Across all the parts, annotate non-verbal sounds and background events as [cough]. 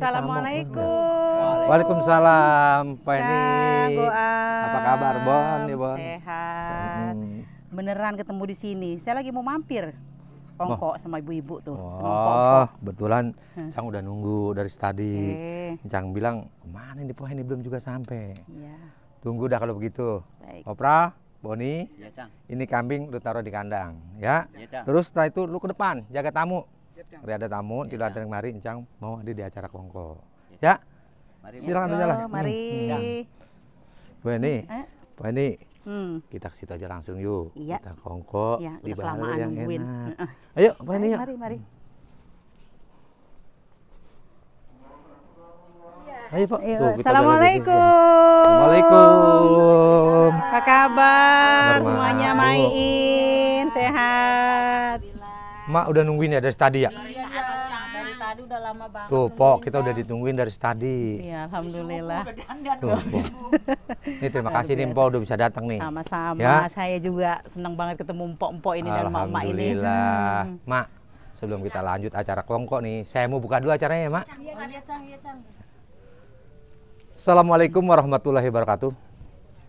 Assalamualaikum. Waalaikumsalam, Pak Eni. Apa kabar, Bon? Ya, bon. Sehat. Hmm. Beneran ketemu di sini. Saya lagi mau mampir. Kongko oh. sama ibu-ibu tuh. Oh, betulan. hmm. Cang udah nunggu dari tadi. Okay. Cang bilang, mana ini Pak Eni belum juga sampai. Ya. Tunggu dah kalau begitu. Baik. Opra, Boni, ya, Cang. ini kambing lu taruh di kandang, ya. ya Cang. Terus setelah itu lu ke depan, jaga tamu ada tamu di ada yang mari encang mau hadir di acara kongko ya silakan tunjuk lah mari hmm. Bu Eni eh? Bu Eni Hmm. Kita ke situ aja langsung yuk. Iya. Kita kongko ya, di bawah yang nungguin. enak. Eh, eh. Ayo, Bu ini yuk. Mari, mari. Iya. Ayo Pak. Tuh, Assalamualaikum. Waalaikumsalam. Apa kabar semuanya? main sehat. Mak udah nungguin ya dari tadi ya? Iya, iya. dari tadi udah lama banget. Tuh, Pok, kita udah ditungguin dari tadi. Iya, alhamdulillah. Tuh, po. Ini terima kasih nih Pok udah bisa datang nih. Sama-sama. Ya? Saya juga senang banget ketemu Pok-Pok ini dan Mama ini. Alhamdulillah. Hmm. Mak, sebelum kita lanjut acara kongko nih, saya mau buka dulu acaranya ya, Mak. Iya, iya, Assalamualaikum warahmatullahi wabarakatuh.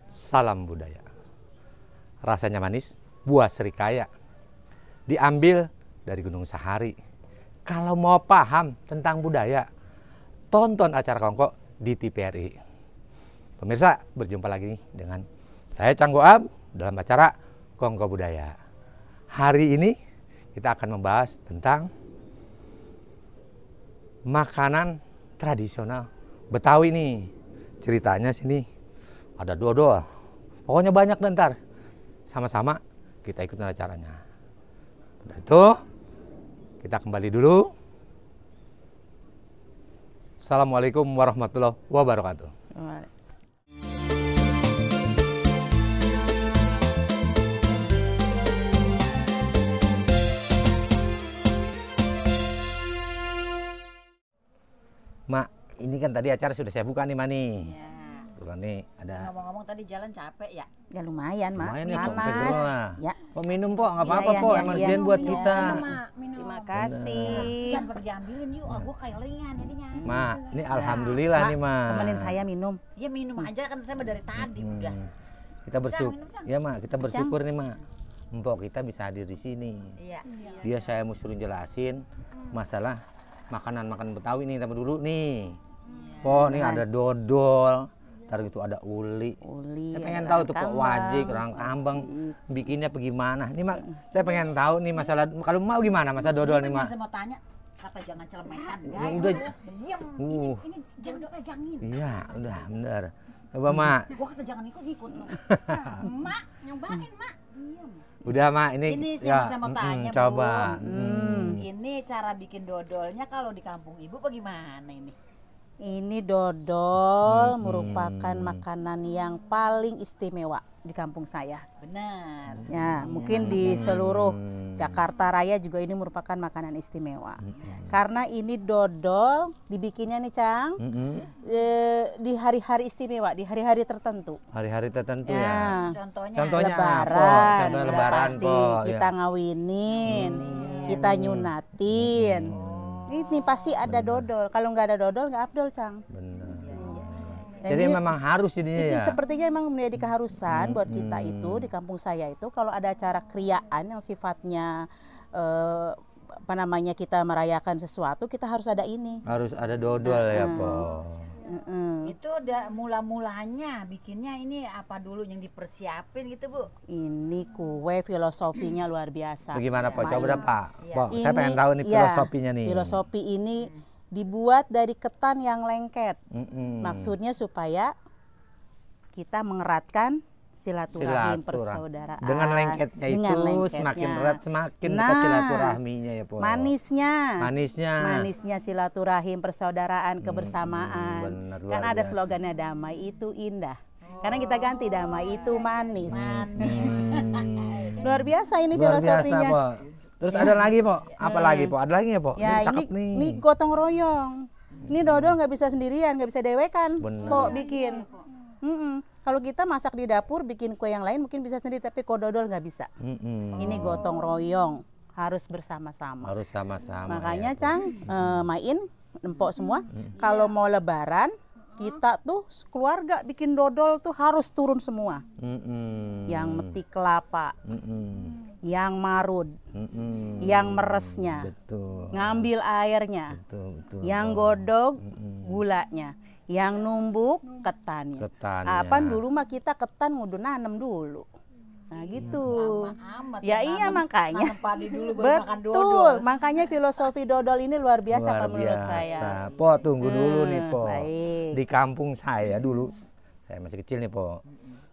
Salam budaya. Rasanya manis, buah serikaya. Diambil dari Gunung Sahari. Kalau mau paham tentang budaya, tonton acara Kongko di TPRI. Pemirsa, berjumpa lagi nih dengan saya Canggo Ab dalam acara Kongko Budaya. Hari ini kita akan membahas tentang makanan tradisional Betawi nih. Ceritanya sini ada dua-dua. Pokoknya banyak dan ntar. Sama-sama kita ikut acaranya. Udah itu kita kembali dulu. Assalamualaikum warahmatullahi wabarakatuh. Mak, ini kan tadi acara sudah saya buka nih, Mani. Iya kebetulan gitu nih ada ngomong-ngomong tadi jalan capek ya ya lumayan mak lumayan ya, panas ya oh minum po nggak apa-apa ya, po ya, emang ya, buat iya. kita terima kasih jangan pergi ambilin yuk kayak gue ini jadinya mak ini iya. alhamdulillah nih mak temenin saya minum ya minum aja kan saya dari tadi hmm. udah kita bersyukur ya mak kita bersyukur nih mak Mpok kita bisa hadir di sini. Iya. Dia saya mau suruh jelasin masalah makanan-makanan Betawi nih, tapi dulu nih. Kok hmm. oh, nih ada dodol, Ntar gitu ada uli. Uli. Saya pengen tahu tuh kok wajik, orang kambang bikinnya bagaimana? Ini mak, mm. saya pengen tahu nih masalah kalau mau gimana masa dodol nih mak. Saya mau tanya apa jangan celemetan ya. Mm, ya udah diam. Uh. Ini, ini jangan pegangin. Iya, udah benar. Coba mak. Gua kata jangan ikut ikut. Mak [laughs] nah, nyobain mak. Diam. Udah mak ini. Ini saya ya, mau tanya. coba. Hmm. Ini cara bikin dodolnya kalau di kampung ibu bagaimana ini? Ini dodol hmm. merupakan makanan yang paling istimewa di kampung saya. Benar. Ya, mungkin di seluruh Jakarta Raya juga ini merupakan makanan istimewa. Hmm. Karena ini dodol dibikinnya nih, Cang, hmm. e, di hari-hari istimewa, di hari-hari tertentu. Hari-hari tertentu ya. ya. Contohnya, Contohnya lebaran. Contohnya lebaran pasti po, ya. kita ya. ngawinin, hmm. kita nyunatin. Hmm ini pasti ada Bener. dodol kalau nggak ada dodol nggak Abdul cang Bener. Iya. Jadi, Jadi memang harus jadi ya. Sepertinya memang menjadi keharusan hmm, buat kita hmm. itu di kampung saya itu kalau ada acara kriaan yang sifatnya uh, apa namanya kita merayakan sesuatu kita harus ada ini. Harus ada dodol uh, ya, nah, Po. Eh, itu udah mula-mulanya bikinnya ini apa dulu yang dipersiapin gitu Bu? Ini kue filosofinya luar biasa. Bagaimana ya, Pak? Coba ya. Pak. Ya. ini, saya pengen tahu nih iya, filosofinya nih. Filosofi ini hmm. dibuat dari ketan yang lengket. mm hmm Maksudnya supaya kita mengeratkan silaturahim, silaturahim persaudaraan dengan lengketnya itu dengan lengketnya. semakin erat semakin nah, silaturahminya ya po manisnya manisnya manisnya silaturahim persaudaraan hmm, kebersamaan hmm, bener, kan ada biasa. slogannya damai itu indah karena kita ganti damai itu manis, manis. Hmm. luar biasa ini luar filosofinya biasa, terus ada lagi po apa ya. lagi po ada lagi ya po ya ini, ini, nih. gotong royong ini Dodo nggak bisa sendirian, nggak bisa dewekan, Po bikin. Mm -mm kalau kita masak di dapur bikin kue yang lain mungkin bisa sendiri tapi kododol nggak bisa mm-hmm. ini oh. gotong royong harus bersama-sama harus sama-sama makanya ya. cang eh, main empok semua mm-hmm. kalau mau lebaran kita tuh keluarga bikin dodol tuh harus turun semua. mm hmm Yang metik kelapa, Mm-mm. yang marut, Mm-mm. yang meresnya, betul. ngambil airnya, betul, betul. yang godog Mm-mm. gulanya yang numbuk ketannya. ketannya. Apa dulu mah kita ketan ngudu nanem dulu. Nah iya, gitu. Amat, ya iya makanya. dulu Betul. dodol. Makanya filosofi dodol ini luar biasa luar menurut biasa. saya. Po tunggu hmm, dulu nih po. Baik. Di kampung saya dulu, saya masih kecil nih po.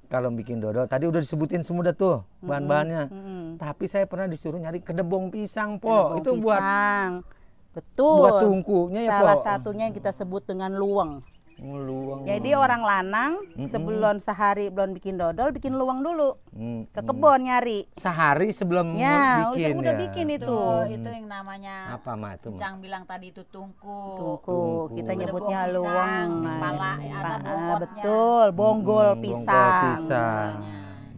Kalau bikin dodol, tadi udah disebutin semua tuh bahan-bahannya. Hmm, hmm. Tapi saya pernah disuruh nyari kedebong pisang po. Kedebong Itu pisang. buat Betul. Buat tungkunya ya po. Salah satunya yang kita sebut dengan luweng luang. Jadi orang lanang mm -mm. sebelum sehari belum bikin dodol, bikin luang dulu. Mm -mm. Ke kebun nyari. Sehari sebelumnya ya, bikin. Udah bikin itu. hmm. itu yang namanya Apa mah itu? Cang bilang tadi itu tungku. Tungku, tungku. kita nyebutnya pisang, luang. Pala, ada ah, betul, bonggol -hmm. pisang. Bonggol pisang.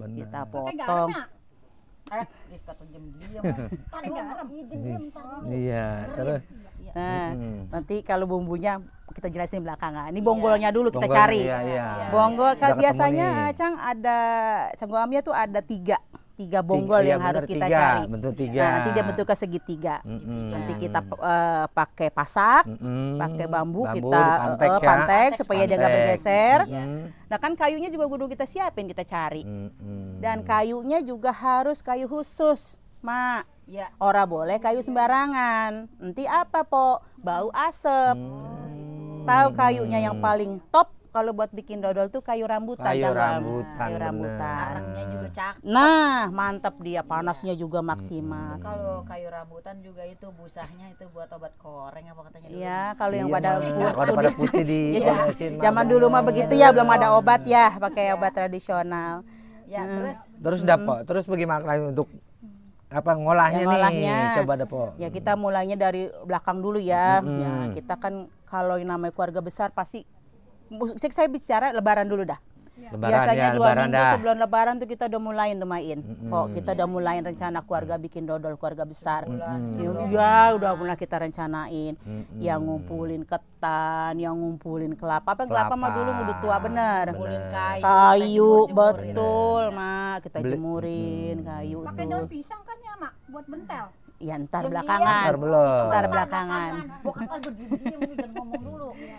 Benar. Kita potong. Eh, [laughs] iya, iya Nah, nanti kalau bumbunya kita jelasin belakangan. Ini iya. bonggolnya dulu kita bonggol, cari. Iya, iya. iya. Bonggol kan biasanya Cang ada cenggoamia tuh ada tiga tiga bonggol tiga, yang harus kita tiga, cari. Bentuk tiga. Nah, nanti dia bentuknya segitiga. Mm-hmm. Nanti kita uh, pakai pasak, mm-hmm. pakai bambu, bambu kita pantek, uh, pantek, pantek supaya pantek. dia nggak bergeser. Mm-hmm. Nah kan kayunya juga kudu kita siapin kita cari. Mm-hmm. Dan kayunya juga harus kayu khusus, mak. Ya. Ora boleh kayu sembarangan. Nanti apa po? Bau asep. Mm kalau hmm. kayunya yang paling top kalau buat bikin dodol tuh kayu rambutan kayu jangan. rambutan kayu rambutan juga cakep nah mantap dia panasnya juga hmm. maksimal hmm. kalau kayu rambutan juga itu busahnya itu buat obat koreng apa katanya dulu ya kalau yang iya, pada buat pada, putih di [laughs] ya, zaman dulu mah begitu ya belum ada obat ya pakai iya. obat tradisional ya hmm. terus terus dapat hmm. terus bagaimana untuk apa ngolahnya, ya, ngolahnya nih coba dapo. ya kita mulainya dari belakang dulu ya, hmm. ya kita kan kalau yang namanya keluarga besar pasti musik saya bicara lebaran dulu dah. Iya. Lebaran, Biasanya ya, dua lebaran minggu dah. sebelum lebaran tuh kita udah mulain main. Mm-hmm. Kok kita udah mulain rencana keluarga bikin dodol keluarga besar. Mm-hmm. Ya udah pernah kita rencanain. Mm-hmm. Yang ngumpulin ketan, yang ngumpulin kelapa. Apa yang kelapa, kelapa mah dulu udah tua bener. bener. Kayu, kayu betul, betul mak. Kita jemurin mm-hmm. kayu Pakai daun pisang kan ya mak buat bentel. Ya ntar Diam belakangan. Ntar belum. Ntar belakangan. Bukan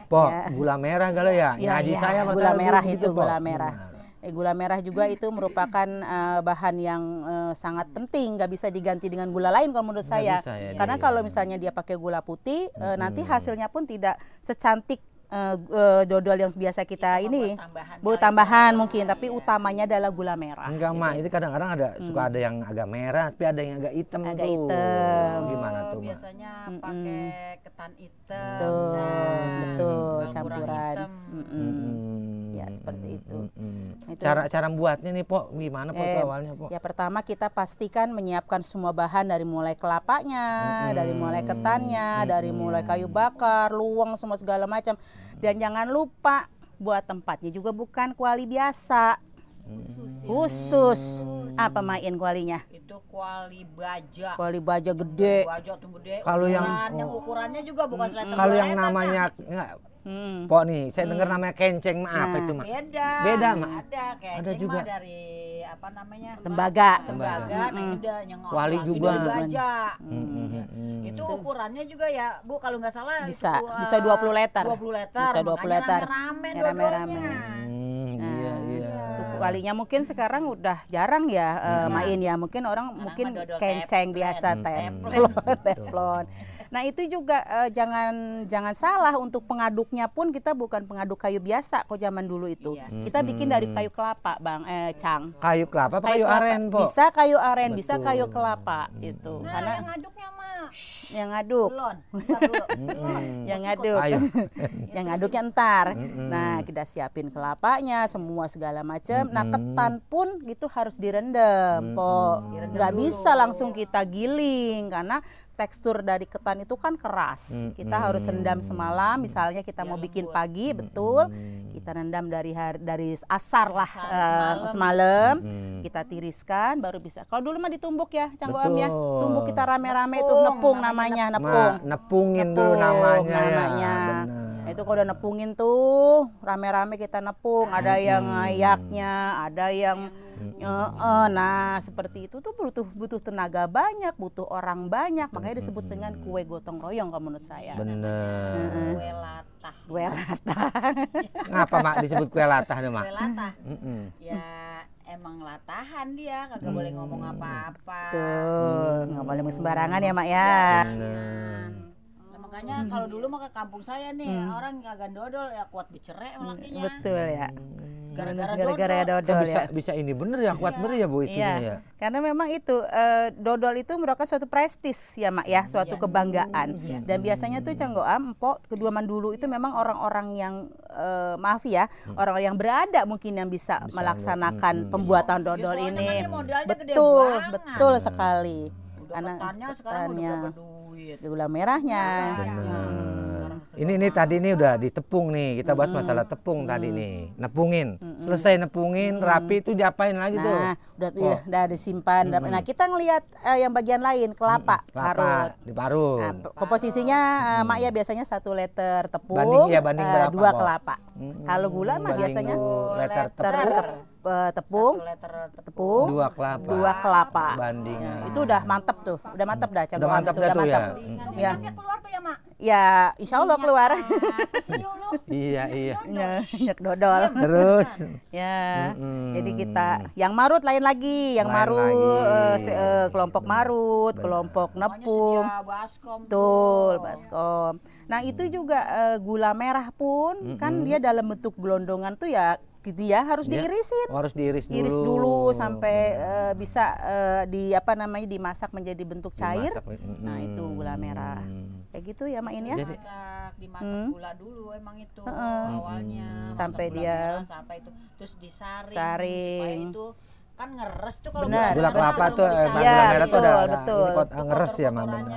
Pok, ya. gula merah kalau ya. ya Ngaji ya. saya gitu, gula merah itu, itu gula merah. Eh, Gula merah juga itu merupakan uh, bahan yang uh, sangat penting, Gak bisa diganti dengan gula lain kalau menurut saya. Bisa, ya, Karena ya, kalau ya. misalnya dia pakai gula putih, uh, nanti hasilnya pun tidak secantik uh, uh, dodol yang biasa kita ya, ini tambahan tambahan mungkin tapi iya. utamanya adalah gula merah enggak gitu. mak ya. itu kadang-kadang ada hmm. suka ada yang agak merah tapi ada yang agak hitam agak tuh hitam. Oh, gimana tuh biasanya pakai hmm. ketan hitam betul betul campuran, campuran. Hitam. Hmm. Hmm. Iya, seperti hmm, itu. Hmm, hmm. Nah, itu cara ya. cara buatnya nih Pok, gimana Pok eh, awalnya Pok? Ya pertama kita pastikan menyiapkan semua bahan dari mulai kelapanya, hmm. dari mulai ketannya, hmm. dari mulai kayu bakar, luang semua segala macam. Dan jangan lupa buat tempatnya juga bukan kuali biasa. Khusus. Ya. Khusus. Hmm. Apa main kualinya? Itu kuali baja. Kuali baja gede. Kuali baja tuh gede. Kalau yang, oh. ukurannya juga bukan hmm. Kalau yang namanya enggak. Hmm. Pok nih, saya dengar hmm. namanya kenceng mah apa nah, itu mah? Beda. Beda mah. Ada kenceng ada juga. Ma, dari apa namanya? Tembaga. Tembaga, tembaga. Nah, hmm. Nah, nyengok. Wali juga. Baja. Hmm hmm, hmm. hmm. Hmm. Itu ukurannya juga ya, Bu kalau nggak salah bisa dua, bisa 20 liter. 20 liter. Bisa 20 Makanya liter. Rame-rame. Ya, rame-rame. Nah, iya, iya. kalinya iya. mungkin sekarang udah jarang ya uh, main ya. Mungkin orang Karena mungkin kenceng biasa, teflon, teflon. Nah itu juga uh, jangan jangan salah untuk pengaduknya pun kita bukan pengaduk kayu biasa kok zaman dulu itu. Iya. Kita bikin dari kayu kelapa bang eh, Cang. Kayu kelapa apa kayu, kayu aren po? Bisa kayu aren, Betul. bisa kayu kelapa itu. Nah Karena, yang aduknya mak. Yang aduk Belon. yang ngaduk. [laughs] [laughs] yang ngaduknya ntar. nah kita siapin kelapanya semua segala macam. Nah ketan pun gitu harus direndam po. Nggak bisa langsung kita giling karena tekstur dari ketan itu kan keras. Hmm, kita harus hmm. rendam semalam, misalnya kita mau bikin buat. pagi, hmm, betul. Hmm. Kita rendam dari hari, dari asar lah uh, semalam, semalam. Hmm. kita tiriskan baru bisa. Kalau dulu mah ditumbuk ya, canggoam ya. Tumbuk kita rame-rame itu nepung, nepung namanya, nepung. Ma, nepungin nepung, dulu namanya. namanya. Ya, itu kalau udah nepungin tuh rame-rame kita nepung, ada hmm. yang ayaknya, ada yang Mm-hmm. Uh, uh, nah seperti itu tuh butuh butuh tenaga banyak, butuh orang banyak, makanya disebut dengan kue gotong royong kalau menurut saya. Benar. uh Kue latah. Kue latah. [laughs] Ngapa mak disebut kue latah deh mak? Kue latah. Mm-hmm. Ya emang latahan dia, kagak hmm. boleh ngomong mm. apa-apa. Tuh, nggak hmm. boleh sembarangan ya mak ya. Benar makanya hmm. kalau dulu mah ke kampung saya nih hmm. orang kagak dodol ya kuat bercerai sama lakinya hmm, betul ya gara-gara dodol, gara -gara ya dodol kan bisa, ya. bisa ini bener ya kuat iya. bener ya bu itu iya. ya karena memang itu uh, dodol itu merupakan suatu prestis ya mak ya hmm, suatu iya. kebanggaan iya. dan biasanya tuh canggoa empok kedua mandulu itu iya. memang orang-orang yang uh, maaf ya orang orang yang berada mungkin yang bisa, bisa melaksanakan hmm. pembuatan dodol ya, ini kan betul betul sekali anak petanya sekarang udah di gula merahnya. Ya. Benar. Hmm. Ini ini tadi ini udah ditepung nih. Kita bahas hmm. masalah tepung hmm. tadi nih. Nepungin. Hmm. Selesai nepungin, hmm. rapi itu diapain lagi nah, tuh? udah oh. udah disimpan. Hmm. Nah, kita ngelihat uh, yang bagian lain, kelapa, hmm. kelapa parut. Diparut. Nah, komposisinya uh, mak ya biasanya satu liter tepung, banding, ya, banding eh, berapa, uh, dua kelapa. Hmm. Kalau gula mah biasanya liter letter tepung, uh, tepung, tepung, dua kelapa, dua kelapa. Bandingan. Nah, itu udah mantep tuh, udah mantep dah jagoan udah mantep itu, udah ya? mantep. Ya. ya. keluar tuh ya, Mak. Ya, insya Allah iya, keluar. iya, iya. Minyak iya, dodol. Iya, Terus. ya. Jadi kita yang marut lain lagi, yang lain marut lagi. Uh, kelompok marut, Benar. kelompok nepung. tuh, baskom. Nah, itu juga uh, gula merah pun mm -hmm. kan dia dalam bentuk gelondongan tuh ya gitu ya harus ya. diirisin oh, harus diiris dulu iris dulu sampai hmm. uh, bisa uh, di apa namanya dimasak menjadi bentuk cair dimasak. Hmm. Mm. nah itu gula merah hmm. kayak gitu ya main ya dimasak dimasak hmm. gula dulu emang itu uh -uh. awalnya sampai dia merah, sampai itu terus disaring, saring. supaya itu kan ngeres tuh kalau gula kelapa tuh eh, ya, merah tuh ada, gitu. ada betul. Ini eh, ngeres ya mama nah,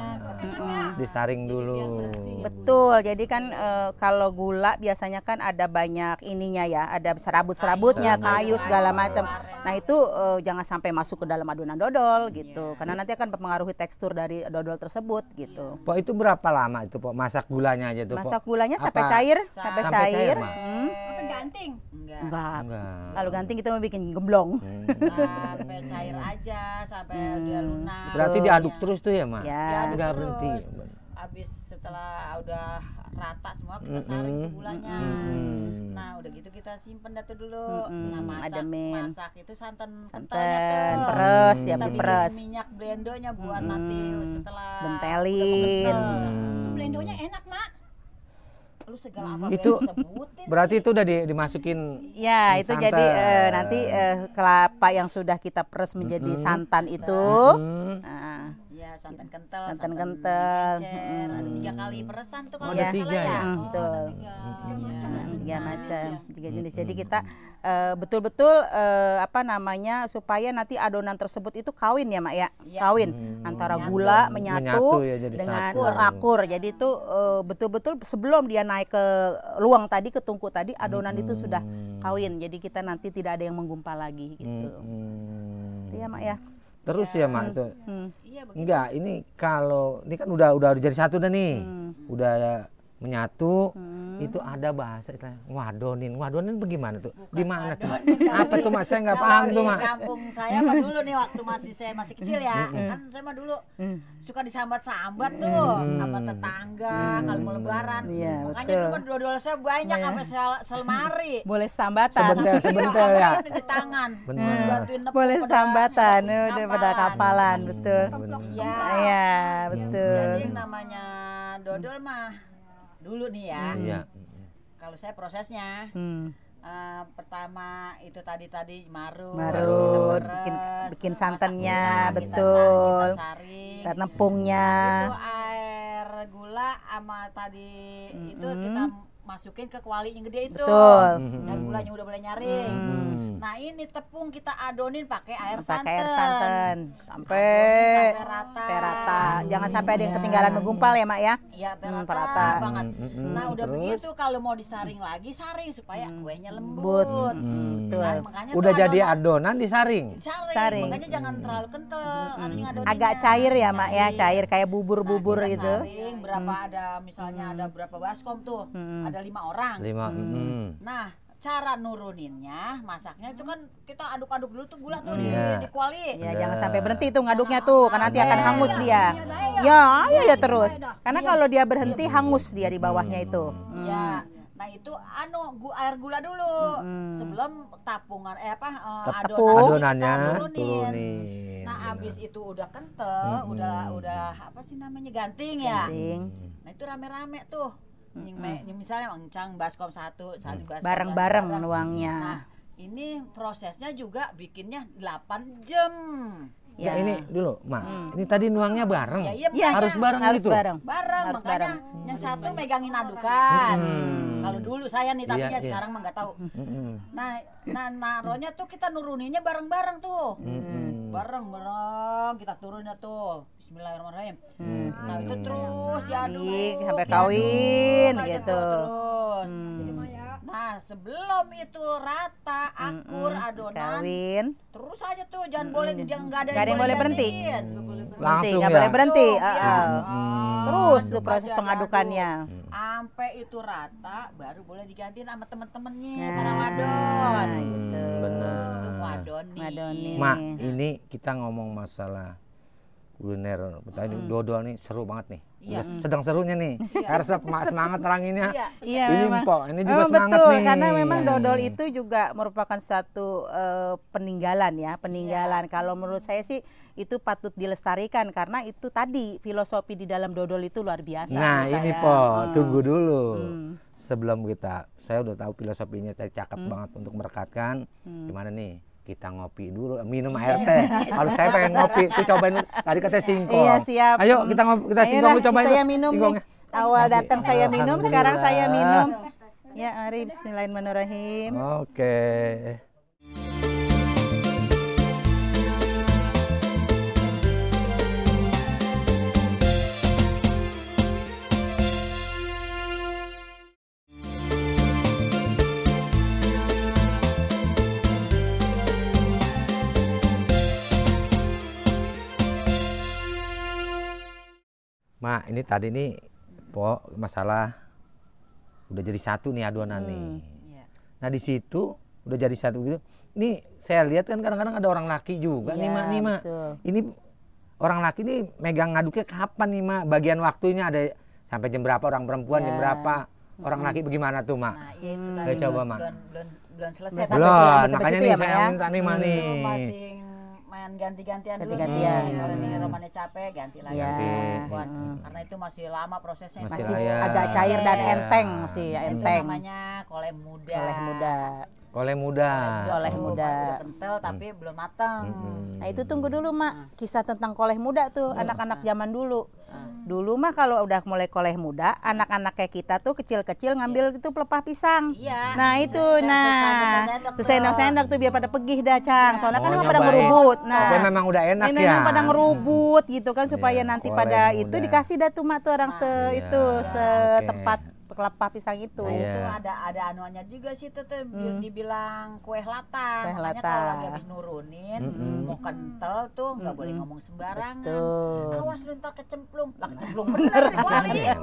Disaring dulu. Gitu. Betul. Jadi kan e, kalau gula biasanya kan ada banyak ininya ya, ada serabut-serabutnya, kayu iya. segala iya. macam. Nah, itu e, jangan sampai masuk ke dalam adonan dodol iya. gitu. Karena nanti akan mempengaruhi tekstur dari dodol tersebut gitu. pok itu berapa lama itu, pok Masak gulanya aja tuh, Masak gulanya sampai cair, sampai cair. Sampai cair. Hmm. Apa ganting? Enggak. Enggak. Lalu ganting kita mau bikin gemblong. Hmm sampai cair aja sampai hmm. dia lunak berarti iya. diaduk ya. terus tuh ya mak ya. diaduk nggak berhenti habis setelah udah rata semua kita saring mm -hmm. gulanya mm -hmm. nah udah gitu kita simpen datu dulu mm -hmm. nah masak Ademin. masak itu santan santan terus ya -hmm. peres minyak blendonya buat mm -hmm. nanti setelah bentelin blendonya enak mak lu segala hmm. apa itu sebutin berarti itu udah di, dimasukin ya itu santan. jadi uh, nanti uh, kelapa yang sudah kita peres menjadi mm -hmm. santan itu nah santan kental, santan, santan kental, encer, hmm. ada tiga kali peresan tuh kalau ya. tiga ya. oh, betul. Tiga, ya. tiga iya. macam, tiga jenis. Jadi kita eh, betul-betul uh, uh, apa namanya supaya nanti adonan tersebut itu kawin ya, Mak ya, ya. kawin hmm. antara gula menyatu, menyatu ya, jadi dengan satu. akur. Jadi itu eh, betul-betul uh, sebelum dia naik ke luang tadi, ke tungku tadi, adonan hmm. itu sudah kawin. Jadi kita nanti tidak ada yang menggumpal lagi gitu. Hmm. Iya Mak ya terus ya, ya mak itu. Hmm. Iya, Enggak, ini kalau ini kan udah udah jadi satu dah nih. Hmm. Udah menyatu hmm. itu ada bahasa itu wadonin wadonin bagaimana tuh di mana tuh [laughs] apa tuh mas saya nggak paham tuh mas kampung saya mah dulu nih waktu masih saya masih kecil ya kan saya mah dulu mm. suka disambat-sambat tuh sama tetangga kalau mau lebaran iya, makanya dulu dodol saya banyak iya. sampai selmari [laughs] boleh sambatan sebentar iya, sebentar ya di tangan boleh sambatan udah pada kapalan betul iya. iya betul jadi namanya dodol mah dulu nih ya. Hmm. Iya. Hmm. Kalau saya prosesnya hmm. Uh, pertama itu tadi tadi marut, marut beres, bikin bikin santannya masak, betul, kita, kita nepungnya. Nah, itu air gula sama tadi mm -hmm. itu kita masukin ke kuali yang gede itu Betul. dan gulanya hmm. udah mulai nyaring hmm. nah ini tepung kita adonin pakai air pake santan air santan sampai sampai rata, rata. Hmm. jangan sampai ada yang ketinggalan iya. menggumpal ya mak ya iya hmm, rata, hmm, banget hmm. nah udah Terus? begitu kalau mau disaring lagi saring supaya kuenya lembut hmm. Nah, betul. Nah, udah jadi adonan, disaring saring. saring makanya jangan terlalu kental hmm. agak cair ya mak ya cair kayak bubur-bubur nah, gitu saring, berapa hmm. ada misalnya ada berapa baskom tuh ada lima orang. Lima. Hmm. Hmm. Nah, cara nuruninnya masaknya itu kan kita aduk-aduk dulu tuh gula tuh yeah. di, di kuali. Ya, yeah. jangan sampai iya. berhenti tuh ngaduknya tuh, karena nanti akan iya. hangus dia. Ya, ayo ya terus. Iya, karena kalau dia berhenti hangus dia di bawahnya hmm. itu. Hmm. Ya. Nah itu anu gu, air gula dulu hmm. sebelum tapungan eh apa uh, eh, adonan adonannya turunin. Nah habis abis itu udah kental, hmm. udah udah apa sih namanya ganting, ya. ganting. Hmm. Nah itu rame-rame tuh yang, mm-hmm. misalnya encang baskom satu, mm. barang bareng-bareng luangnya Nah, ini prosesnya juga bikinnya 8 jam. Ya. Nah, ini ya. dulu, Ma. Hmm. Ini tadi nuangnya bareng. Ya, iya, ya, harus iya. bareng harus gitu. Bareng. Bareng, harus makanya bareng. yang satu megangin adukan. Hmm. Kalau dulu saya nih tapi ya, sekarang mah nggak tahu. Hmm. Nah, nah naruhnya tuh kita nuruninnya bareng-bareng tuh. Hmm. Bareng-bareng kita turunnya tuh. Bismillahirrahmanirrahim. Hmm. Nah, itu terus iya, diaduk sampai kawin ya, gitu. Terus. Hmm. Ya. Nah, sebelum itu rata, akur, mm adonan. Kawin. Terus aja tuh, jangan mm -mm. boleh, jangan hmm. nggak ada ada yang boleh berhenti. Langsung nggak ya? boleh berhenti. Uh, uh. Terus tuh proses pengadukannya. Sampai itu rata baru boleh diganti sama temen-temennya nah, para wadon. Gitu. Benar. Wadoni. Mak, ini kita ngomong masalah kuliner Betawi mm. dodol nih seru banget nih. Ya. Udah sedang serunya nih. Harus iya. semangat orang ini. Iya, iya. Ini ini juga oh, semangat betul, nih. Karena memang iya. dodol itu juga merupakan satu uh, peninggalan ya, peninggalan. Ya. Kalau menurut saya sih itu patut dilestarikan karena itu tadi filosofi di dalam dodol itu luar biasa. Nah, ini po, hmm. tunggu dulu. Hmm. Sebelum kita, saya udah tahu filosofinya, saya cakep hmm. banget untuk merekatkan. Hmm. Gimana nih? kita ngopi dulu minum iya. air teh harus saya pengen [laughs] ngopi tuh cobain tadi katanya iya, singkong iya, siap. ayo kita ngopi kita singkong kita cobain saya minum singkong. nih awal datang saya minum sekarang saya minum ya mari bismillahirrahmanirrahim oke okay. Mak, ini tadi nih po masalah udah jadi satu nih adonan hmm, nih. Yeah. Nah di situ udah jadi satu gitu. Ini saya lihat kan kadang-kadang ada orang laki juga yeah, nih iya, mak nih mak. Ini orang laki nih megang ngaduknya kapan nih mak? Bagian waktunya ada sampai jam berapa orang perempuan yeah. jam iya. berapa orang hmm. laki bagaimana tuh mak? Nah, ya itu tadi coba mak. Belum, belum, belum selesai. Belum, makanya nih ya, saya ya? minta nih mak hmm. nih main ganti-gantian ganti -gantian Hmm. Kalau ini hmm. romannya capek ganti lagi. Ya. Buat, hmm. Karena itu masih lama prosesnya. Masih, masih agak cair dan iya. enteng sih, masih ya, enteng. namanya koleh muda. Koleh muda. Koleh muda. Koleh muda. Udah kental tapi hmm. belum matang. Hmm. hmm. Nah itu tunggu dulu mak. Hmm. Kisah tentang koleh muda tuh anak-anak hmm. zaman dulu Hmm. Dulu mah kalau udah mulai koleh muda, hmm. anak-anak kayak kita tuh kecil-kecil ngambil yeah. itu pelepah pisang. Yeah. Nah, iya. itu nah. Sendok-sendok tuh biar pada pegih dah, Cang. Iya. Soalnya kan oh, kan emang pada ngerubut. Oh, nah, Tapi memang udah enak ya. Memang pada ngerubut gitu kan iya, supaya nanti pada muda. itu dikasih dah tuh mak tuh orang ah. se itu setempat Kelapa pisang itu. Nah, itu ada ada anuannya juga sih itu tuh hmm. dibilang kue latar. Kue Makanya kalau lagi habis nurunin mm -hmm. mau kental tuh nggak mm -hmm. boleh ngomong sembarangan. Betul. Awas lu ntar kecemplung. Lah kecemplung bener kali. [laughs] Iya.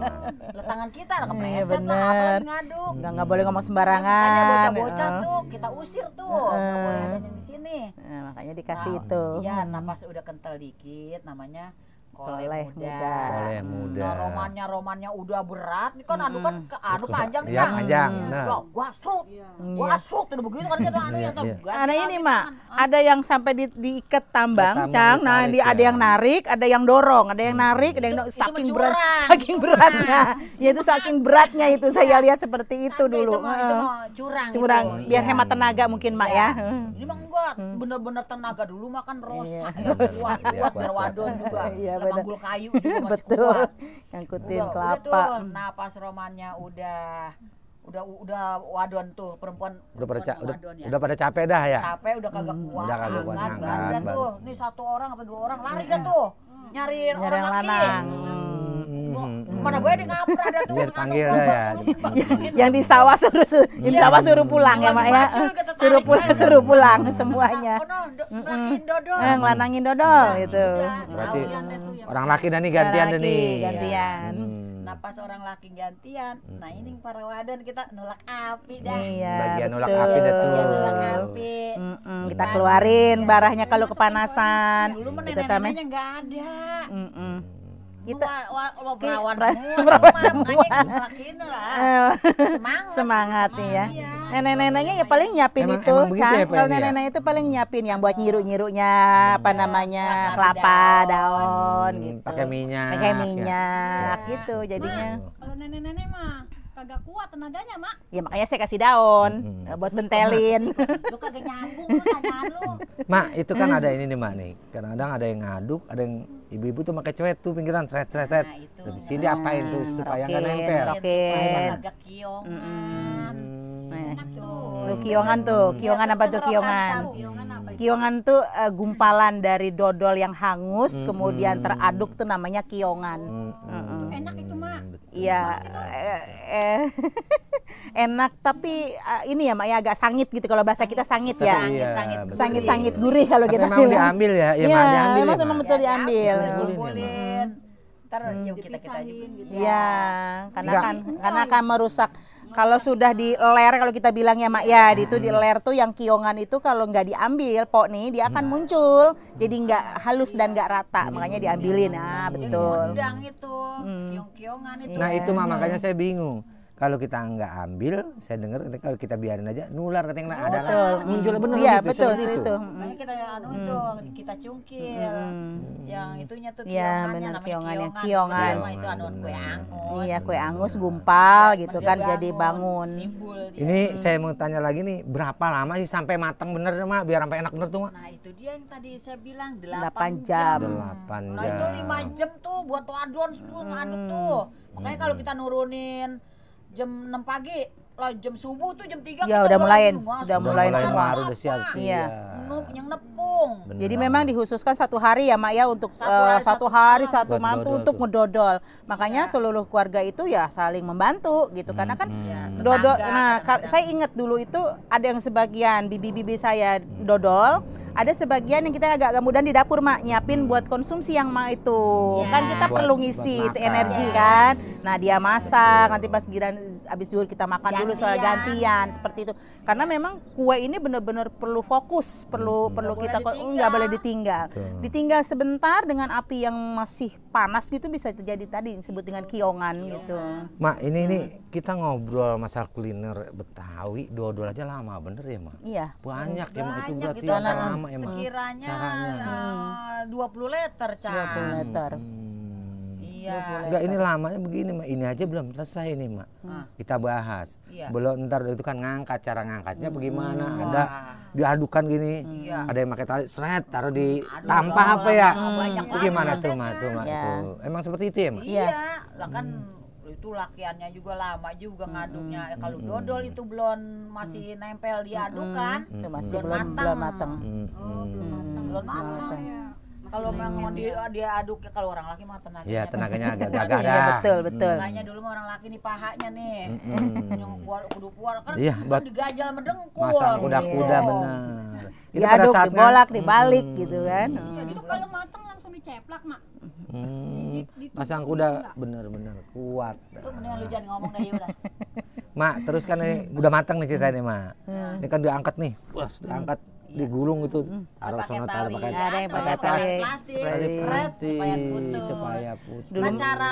Lah tangan kita iya, lah kepreset lah apa ngaduk. Nggak nggak boleh ngomong sembarangan. bocah-bocah tuh kita usir tuh. Nggak boleh ada yang di sini. Nah, makanya dikasih nah, itu. Iya, hmm. nah pas udah kental dikit namanya Koleh muda. Koleh muda. Nah, romannya romannya udah berat. Ini kan hmm. anu kan ke anu panjang nih. Iya, panjang. Nah. Loh, Gua Wasrut tuh begitu kan kita anu yang Ada ini, Mak. Ada yang sampai di, diikat tambang, Cang. Nah, di, ada yang narik, ada yang dorong, ada yang narik, ada yang saking berat, saking beratnya. Ya itu saking beratnya itu saya lihat seperti itu dulu. Itu mau curang. Curang biar hemat tenaga mungkin, Mak ya. Ini mah enggak bener-bener tenaga dulu makan rosak. Kuat-kuat berwadon juga. Iya, benar. manggul kayu juga [laughs] masih Betul. kuat. Ngangkutin udah, kelapa. Udah tuh, hmm. nah, pas romannya udah udah udah wadon tuh perempuan udah pada capek udah, ya. udah pada capek dah ya capek udah kagak hmm. kuat udah kagak kuat tuh nih satu orang apa dua orang lari kan tuh nyari, nyari orang laki lanang. Hmm. Mm-hmm. Mana gue hmm. ada ngapra ada tuh. Biar panggil ya. [laughs] Iya, gitu. yang di sawah suruh suruh, iya. di sawah suruh pulang mm-hmm. ya, iya, Mak ya. Suruh pulang, suruh pulang semuanya. Eh, ngelanangin dodol itu Berarti ya. orang laki dan nih gantian dan nih. Hmm. Gantian. Nah pas orang laki gantian, nah ini para wadon kita nolak api dah. Iya, Bagian nolak api dah tuh. Nolak api. Mm-mm, kita keluarin barahnya kalau kepanasan. Dulu gitu menenek neneknya kan, nggak ada. Mm -mm kita perawan semua, perawan semua. Eh, semangat, nih ya. Iya. Nenek-neneknya ya iya. paling nyiapin itu, emang Ya, Kalau ya? nenek itu paling nyiapin yang buat iya. nyiru-nyirunya, apa namanya kelapa, daun, hmm, gitu. Pakai minyak. Pakai minyak ya. gitu jadinya. Kalau nenek-nenek mah kagak kuat tenaganya, Mak. Ya makanya saya kasih daun hmm. Eh, buat bentelin. [laughs] lu kagak nyambung lu Mak, itu kan ada ini nih, Mak nih. Kadang-kadang ada yang ngaduk, ada yang ibu-ibu tuh pakai cewek tuh pinggiran, seret seret seret. Nah, itu. sini apa itu supaya nggak nempel. Oke. Agak kiong. Nah, tuh. Hmm. Kiongan tuh, kiongan apa tuh kiongan? Kiongan tuh uh, gumpalan dari dodol yang hangus, hmm. kemudian teraduk tuh namanya kiongan. Hmm. Enak itu iya eh, eh. [laughs] enak tapi uh, ini ya Maya ya agak sangit gitu kalau bahasa kita sangit ya iya, sangit sangit sangit gurih kalau kita memang diambil ya iya, iya, ya, ya mak diambil emang ya, betul ya, diambil ntar hmm. yuk kita kita gitu. ya, karena kan karena akan merusak kalau sudah di ler kalau kita bilang ya Mak ya, hmm. itu di ler tuh yang kiongan itu kalau nggak diambil pok nih dia akan nah. muncul. Jadi nggak halus dan nggak rata, hmm. makanya diambilin. Nah, hmm. betul. Iya, udang hmm. Nah, itu Mak makanya iya. saya bingung kalau kita nggak ambil saya dengar kalau kita biarin aja nular katanya oh, ada lah muncul benar ya gitu, betul itu. itu. Makanya hmm. kita anu hmm. itu kita cungkil hmm. yang itunya tuh iya, ya, bener, kiongan, kiongan, kiongan. kiongan. itu anu kue iya, angus iya kue angus gumpal ya, gitu kan jadi bangun Ini ini hmm. saya mau tanya lagi nih berapa lama sih sampai matang bener mak biar sampai enak bener tuh mak nah itu dia yang tadi saya bilang delapan jam Delapan jam nah itu lima jam tuh buat wadon 10 hmm. aduk tuh makanya kalau hmm. kita nurunin jam 6 pagi lah jam subuh tuh jam 3 ya udah mulai udah mulai semua harus udah siap iya, iya. yang nepung Bener. jadi memang dikhususkan satu hari ya mak ya untuk satu eh, hari, uh, satu, hari satu mantu untuk mendodol makanya ya. seluruh keluarga itu ya saling membantu gitu hmm. karena kan ya, iya. dodol nah saya ingat dulu itu ada yang sebagian bibi-bibi saya hmm. dodol hmm ada sebagian yang kita agak mudah di dapur mak nyiapin buat konsumsi yang mak itu yeah. kan kita buat, perlu ngisi itu energi iya. kan nah dia masak nanti pas giran habis zuhur kita makan gantian. dulu soal gantian seperti itu karena memang kue ini benar-benar perlu fokus perlu hmm. perlu gak kita nggak boleh ditinggal Betul. ditinggal sebentar dengan api yang masih panas gitu bisa terjadi tadi disebut dengan kiongan yeah. gitu mak ini hmm. nih kita ngobrol masalah kuliner Betawi dua-dua aja lama bener ya mak iya banyak, banyak ya mak itu berarti gitu. lama sama emang sekiranya eh, hmm. dua Uh, 20 liter Dua puluh liter hmm. iya enggak ini lamanya begini Mak ini aja belum selesai ini Mak hmm. Ah. kita bahas iya. belum ntar itu kan ngangkat cara ngangkatnya hmm. bagaimana Wah. ada diadukan gini hmm. ada yang pakai tali seret taruh di hmm. Aduh, tanpa apa ya hmm. itu gimana tuh Mak iya. tuh emang seperti itu ya Mak iya, iya lah kan hmm itu lakiannya juga lama juga ngaduknya. Mm -hmm. Kalau dodol itu belum masih nempel diaduk kan? Itu masih belum matang. Belum matang. Oh, belum matang. Iya. Iya, kalau memang dia, dia aduk ya kalau orang laki mah tenaganya ya tenaganya agak iya, gagah dah ya, betul betul makanya dulu mah orang laki nih pahanya nih yang kuar kudu kuar kan iya, buat digajal medengkul masang kuda-kuda benar diaduk dibolak dibalik gitu kan iya gitu kalau mateng langsung diceplak mak Hmm, pasang kuda bener-bener kuat. Lu mendingan lu jangan ngomong dah ya udah. [laughs] Mak, terus kan ini hmm. udah matang nih ceritanya, Mak. Hmm. Hmm. Ini kan diangkat nih. Wah, diangkat iya. digulung itu harus sama tali iya, pakai ada pakai tali plastik supaya putus supaya putus nah cara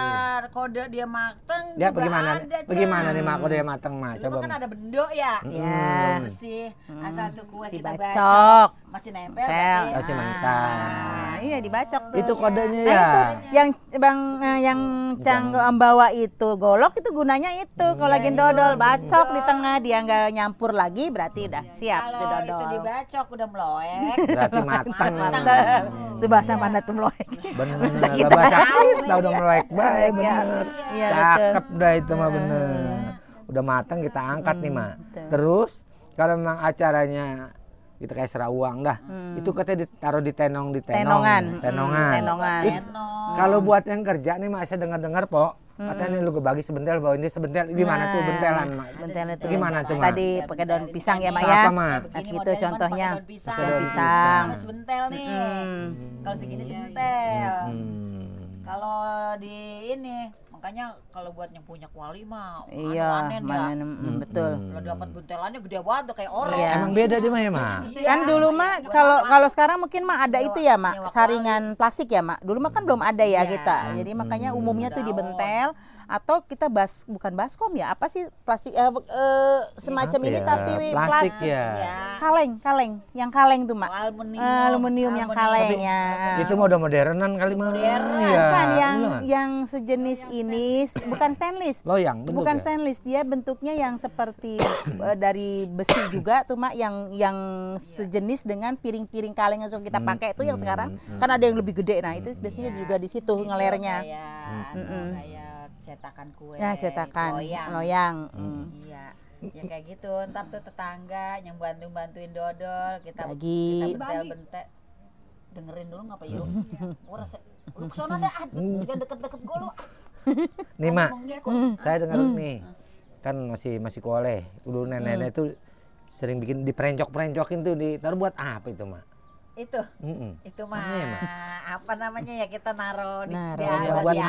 kode dia mateng dia bagaimana bagaimana nih mak kode dia mateng mak coba kan ada bendo ya ya bersih asal tuh kuat dibacok masih nempel masih mantap nah, iya dibacok tuh itu kodenya nah, ya, nah, itu yang bang eh, yang canggo ambawa itu golok itu gunanya itu hmm, kalau lagi iya, iya, dodol iya, bacok di tengah dia nggak nyampur lagi berarti hmm. udah siap kalau dodol itu dibacok udah meloek berarti matang matang itu bahasa mana tuh meloek bener bahasa kita bahasa udah meloek baik bener iya, cakep dah itu mah bener udah matang kita angkat nih hmm, mak terus kalau memang acaranya gitu kayak serawang dah hmm. itu katanya ditaruh di tenong di tenong tenongan tenongan, hmm, hmm, tenongan. Terus, kalau buat yang kerja nih masih dengar dengar po hmm. katanya lu kebagi sebentar bahwa ini sebentar gimana nah, tuh bentelan mak bentelan itu gimana tuh tadi pakai daun pisang ya mak ya mas gitu contohnya daun pisang, daun pisang. sebentar sebentel nih hmm. kalau segini hmm. sebentel kalau di ini makanya kalau buat yang punya kuali mah iya aneh ya. manen, mm, betul Hmm. lo dapat buntelannya gede banget tuh kayak orang iya. emang beda dia mah ya mak iya, kan dulu mah kalau kalau sekarang mungkin mah ada itu ya mak saringan plastik ya mak dulu mah kan belum ada ya. Iya. kita jadi makanya mm. umumnya tuh dibentel atau kita bas bukan baskom ya apa sih plastik uh, uh, semacam ini, ini ya, tapi plastik, plastik ya. kaleng kaleng yang kaleng tuh mak aluminium, uh, aluminium yang kaleng ya itu mau udah modernan kali mah modern ya. bukan yang yang sejenis loyang ini stainless. bukan stainless loyang bukan ya? stainless dia bentuknya yang seperti uh, [coughs] dari besi juga tuh mak yang yang sejenis dengan piring-piring kaleng yang suka kita hmm, pakai itu hmm, yang sekarang hmm, kan ada yang hmm. lebih gede nah itu biasanya ya. juga di situ gitu ngelernya hmm, cetakan kue ya cetakan loyang, loyang. Hmm. Mm. iya ya kayak gitu ntar tuh tetangga yang bantu bantuin dodol kita Bagi. kita bentel bentel dengerin dulu ngapa [laughs] yuk iya. gua rasa lu kesana deh ah mm. jangan deket-deket gue lu [laughs] nih mak mm. saya dengar nih kan masih masih koleh dulu nenek-nenek tuh sering bikin diperencok-perencokin tuh ditaruh buat apa itu mak itu mm -mm. itu mah apa namanya ya kita naruh di, naruh, di, buat di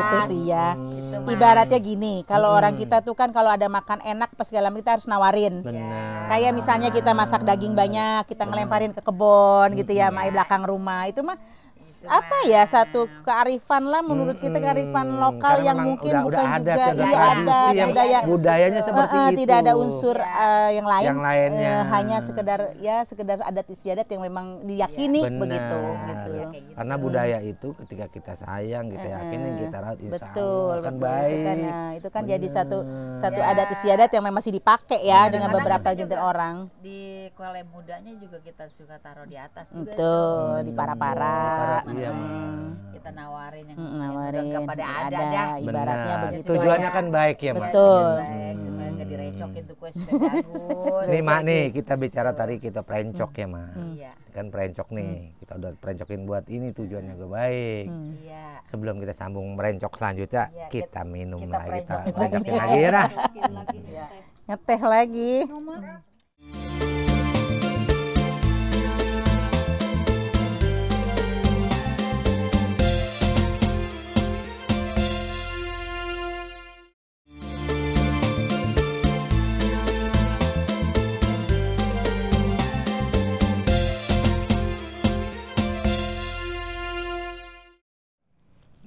itu sih ya hmm. gitu ibaratnya gini kalau hmm. orang kita tuh kan kalau ada makan enak pas segala kita harus nawarin Benar. kayak misalnya kita masak daging banyak kita ngelemparin ke kebun gitu ya, ya. belakang rumah itu mah Gitu, apa ya satu kearifan lah menurut hmm, kita kearifan hmm, lokal yang mungkin udah, bukan udah juga ada, iya ada yang budaya budayanya seperti uh, itu tidak ada unsur uh, yang lain yang lainnya uh, hanya sekedar ya sekedar adat istiadat yang memang diyakini iya. Benar. begitu gitu ya. karena budaya itu ketika kita sayang kita yakin uh, kita rawat insya betul, akan betul, baik itu kan, ya, itu kan jadi satu satu ya. adat istiadat yang memang masih dipakai ya, ya dengan beberapa juta orang di kuala mudanya juga kita suka taruh di atas juga betul di hmm. para-para Iya. Kita nawarin yang hmm, nawarin yang pada ada, ada dah. ibaratnya Benar. begitu. Tujuannya ya. kan baik ya, Betul. Iya. Baik, hmm. supaya tuh kue nih, Mak nih, kita bicara tadi kita prencok hmm. ya, Mak. Hmm. Iya. Kan perencok nih. Hmm. Kita udah perencokin buat ini tujuannya gue baik. Hmm. Iya. Hmm. Sebelum kita sambung merencok selanjutnya, ya, kita, kita minum kita lagi kita perencokin lagi ya. Ngeteh lagi. Nomor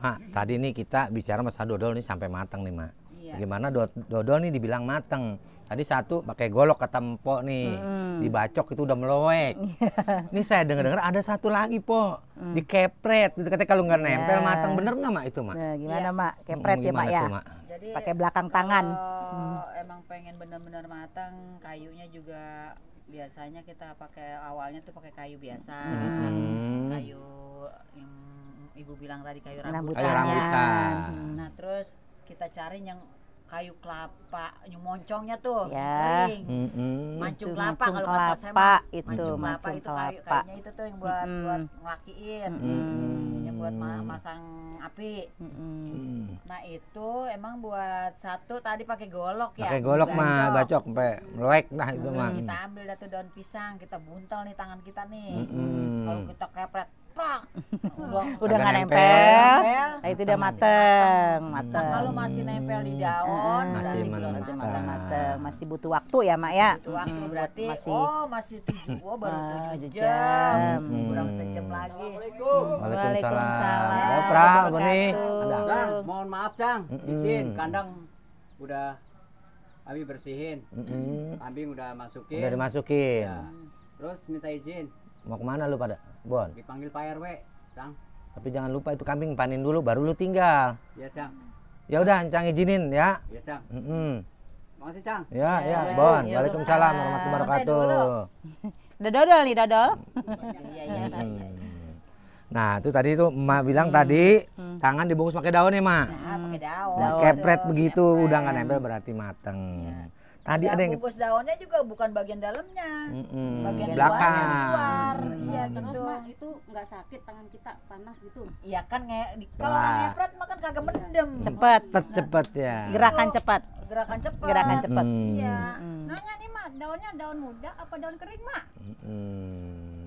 Mak, tadi nih kita bicara masalah dodol nih sampai matang nih, Mak. Iya. Gimana dodol nih dibilang matang? Tadi satu pakai golok kata empok nih, hmm. dibacok itu udah meloek. Iya. Ini saya dengar-dengar ada satu lagi, Po. Hmm. Dikepret. Itu katanya kalau nggak nempel yeah. matang bener nggak, Mak itu, Mak? Nah, gimana, yeah. Mak? Kepret mm, ya, Mak ya. Pakai belakang tangan. Kalau hmm. emang pengen bener-bener matang, kayunya juga biasanya kita pakai awalnya tuh pakai kayu biasa hmm. kayu yang ibu bilang tadi kayu rambutan, kayu rambutan. nah terus kita cari yang kayu kelapa moncongnya tuh ya. kering mm -hmm. mancung kelapa mancung kalau kelapa saya mah, itu mancung kelapa itu kayu kayunya itu tuh yang buat mm -hmm. buat ngelakiin mm -hmm. yang buat ma masang api mm -hmm. nah itu emang buat satu tadi pakai golok ya pakai golok mah bacok sampai melek nah itu mah kita ambil tuh daun pisang kita buntel nih tangan kita nih mm -hmm. kalau kita kepret prak. [laughs] udah nggak nempel. nempel. Nah, itu udah mateng, hmm. mateng. kalau masih nempel di daun, hmm. masih mateng, mateng, mateng. Masih butuh waktu ya, Mak ya. Butuh waktu hmm. berarti. Masih, oh, masih tujuh, oh, baru ah, tujuh jam. Hmm. Kurang sejam lagi. Waalaikumsalam. Waalaikumsalam. Oh, prak, benih. Ada. mohon maaf, Cang. Izin, kandang udah Abi bersihin. Mm -hmm. Kambing udah masukin. Udah dimasukin. Ya. Terus minta izin Mau kemana lu pada? Bon. Dipanggil Pak RW, Cang. Tapi jangan lupa itu kambing panin dulu baru lu tinggal. Iya, Cang. Ya udah, Cang izinin ya. Iya, Cang. Mm -hmm. Makasih, Cang. Ya, iya, ya, ya Bon. Ya, Waalaikumsalam iya. warahmatullahi wabarakatuh. Udah [laughs] dodol nih, dodol. Iya, nah, itu tadi itu emak bilang hmm. tadi hmm. tangan dibungkus pakai daun ya, Mak. Ya, pakai daun. Nah, kepret begitu kepret. udah kan. nggak nempel berarti mateng. Ya. Tadi ya, ada yang bungkus daunnya juga bukan bagian dalamnya, mm -mm. bagian belakang. Luarnya, luar, iya, iya gitu. Terus mah itu nggak sakit tangan kita panas gitu. Iya kan nge kalau orang ngepret makan kagak mendem. Iya, cepat, cepet, cepet ya. Gerakan gitu. cepat. Gerakan cepat. Gerakan cepat. Iya. Mm. Nanya nih mak, daunnya daun muda apa daun kering mak? Mm hmm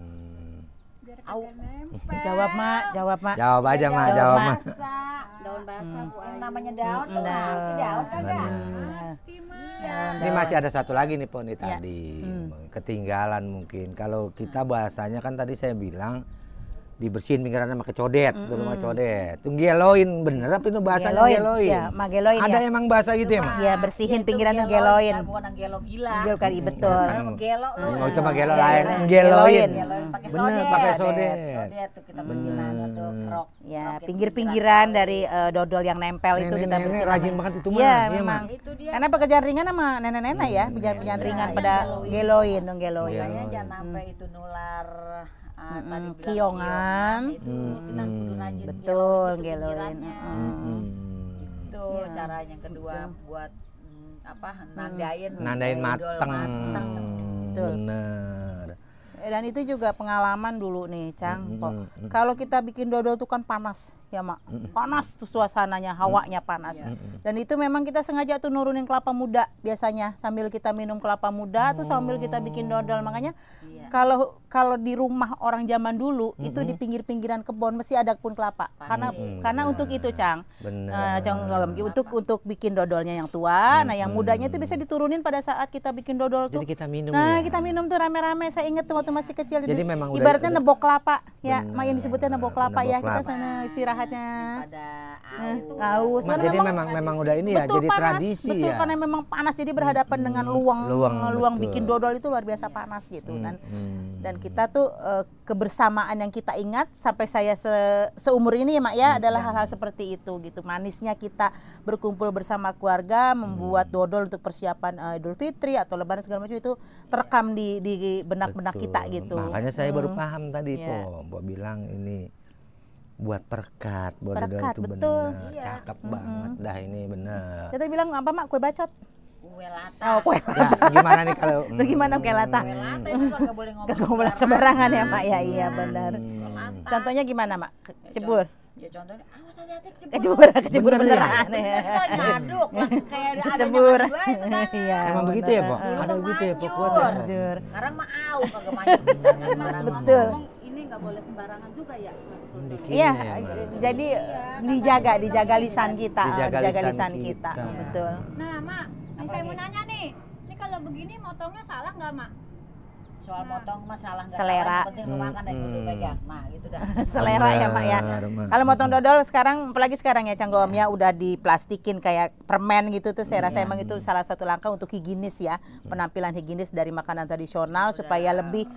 biar Au. nempel. Jawab mak, jawab mak. Jawab aja mak, jawab mak. Daun basah hmm. namanya daun tuh. Nah. Daun kagak. Nah. Ini masih ada satu lagi nih Poni ya. tadi. Hmm. Ketinggalan mungkin. Kalau kita bahasanya kan tadi saya bilang dibersihin pinggirannya pakai codet, mm -hmm. pakai codet. Itu bener tapi itu bahasa geloin. geloin. Iya, mageloin Ada ya. emang bahasa gitu emang, ya, Iya, bersihin ya, pinggiran tuh geloin. Ya, bukan anggelo gelo gila. Gelo kali iya, betul. Kan. Gelo lu. Oh, itu mah gelo iya, lain. Geloin. pakai sodet. Bener, pakai sodet. Codet tuh kita bersihin tuh krok. Ya, pinggir-pinggiran dari uh, dodol yang nempel itu kita bersihin. rajin banget itu mah. Iya, memang. Karena pekerjaan ringan sama nenek-nenek ya, pekerjaan ringan pada geloin dong geloin. jangan sampai itu nular mm -hmm. kiongan rajin ya betul geloin mm -hmm. itu caranya cara yang kedua buat mm, apa nandain mm. nandain mateng, mateng. betul eh, dan itu juga pengalaman dulu nih Cang kalau kita bikin dodol tuh kan panas ya mak panas tuh suasananya hawanya panas dan itu memang kita sengaja tuh nurunin kelapa muda biasanya sambil kita minum kelapa muda oh. tuh sambil kita bikin dodol oh. makanya iya. kalau kalau di rumah orang zaman dulu itu di pinggir-pinggiran kebun mesti ada pun kelapa Pasti. karena karena untuk itu cang Uh, cang untuk untuk bikin dodolnya yang tua nah yang mudanya itu bisa diturunin pada saat kita bikin dodol tuh jadi kita minum nah ya. kita minum tuh rame-rame saya inget waktu masih kecil jadi itu, memang ibaratnya udah, nebok kelapa ya main disebutnya nebok kelapa ya kita sana istirahat makannya pada eh, aus, aus. Nah, jadi memang memang, udah ini ya betul jadi panas, tradisi betul, ya karena memang panas jadi berhadapan hmm, dengan luang luang, luang bikin dodol itu luar biasa panas gitu hmm, dan hmm. dan kita tuh eh, kebersamaan yang kita ingat sampai saya se seumur ini ya mak ya hmm. adalah hmm. hal-hal seperti itu gitu manisnya kita berkumpul bersama keluarga hmm. membuat dodol untuk persiapan uh, Idul Fitri atau Lebaran segala macam itu terekam di di benak-benak kita gitu makanya saya hmm. baru paham tadi yeah. po, po bilang ini buat perkat buat perkat itu betul bener. Iya. cakep mm -hmm. banget dah ini bener Tadi bilang apa mak kue bacot kue lata. oh kue ya, lata. ya, gimana nih kalau mm, [laughs] gimana kue lata? kue lata itu nggak boleh ngomong sembarangan ya mak ya iya hmm. benar hmm. contohnya gimana mak ya, cebur ya contohnya awas ah, kecebur kecebur beneran ya ngaduk [laughs] kayak ada kecebur [laughs] iya emang begitu ya pok ada begitu ya pok kuat ya sekarang mah au kagak maju bisa betul ini nggak boleh sembarangan juga ya iya ya, eh, jadi ya, dijaga dijaga lisan kita dijaga, dijaga lisan, lisan kita, kita. betul nah mak ini saya mau nanya nih ini kalau begini motongnya salah nggak mak soal hmm. motong masalah selera ya. Hmm. Nah, gitu [laughs] selera ya pak ya kalau motong dodol sekarang apalagi sekarang ya canggomnya ya udah diplastikin kayak permen gitu tuh saya rasa iya. emang itu salah satu langkah untuk higienis ya iya. penampilan higienis dari makanan tradisional supaya lebih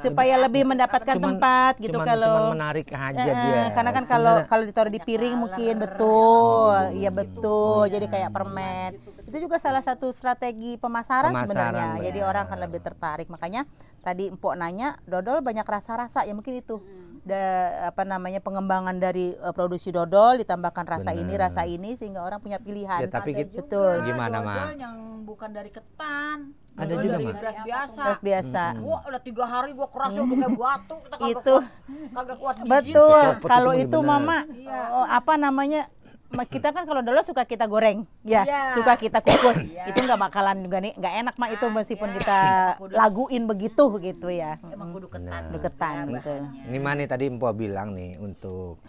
supaya lebih mendapatkan tempat gitu kalau menarik aja karena kan kalau kalau ditaruh di piring iya, mungkin betul iya betul jadi kayak permen gitu, itu juga salah satu strategi pemasaran, pemasaran sebenarnya ya. jadi orang akan lebih tertarik makanya tadi empok nanya dodol banyak rasa-rasa ya mungkin itu hmm. da, apa namanya pengembangan dari uh, produksi dodol ditambahkan rasa bener. ini rasa ini sehingga orang punya pilihan ya, tapi ada juga betul gimana mah yang bukan dari ketan ada juga mah beras biasa beras biasa hmm. wah udah tiga hari gua keras udah kayak batu kita kagak itu kuat, kagak kuat betul kalau itu mama iya. oh, apa namanya kita kan kalau dulu suka kita goreng ya yeah. suka kita kukus yeah. itu nggak bakalan juga nih nggak enak mah itu ah, meskipun yeah. kita laguin begitu gitu ya emang kudu ketan kudu ketan ya, gitu ini mana tadi Mpo bilang nih untuk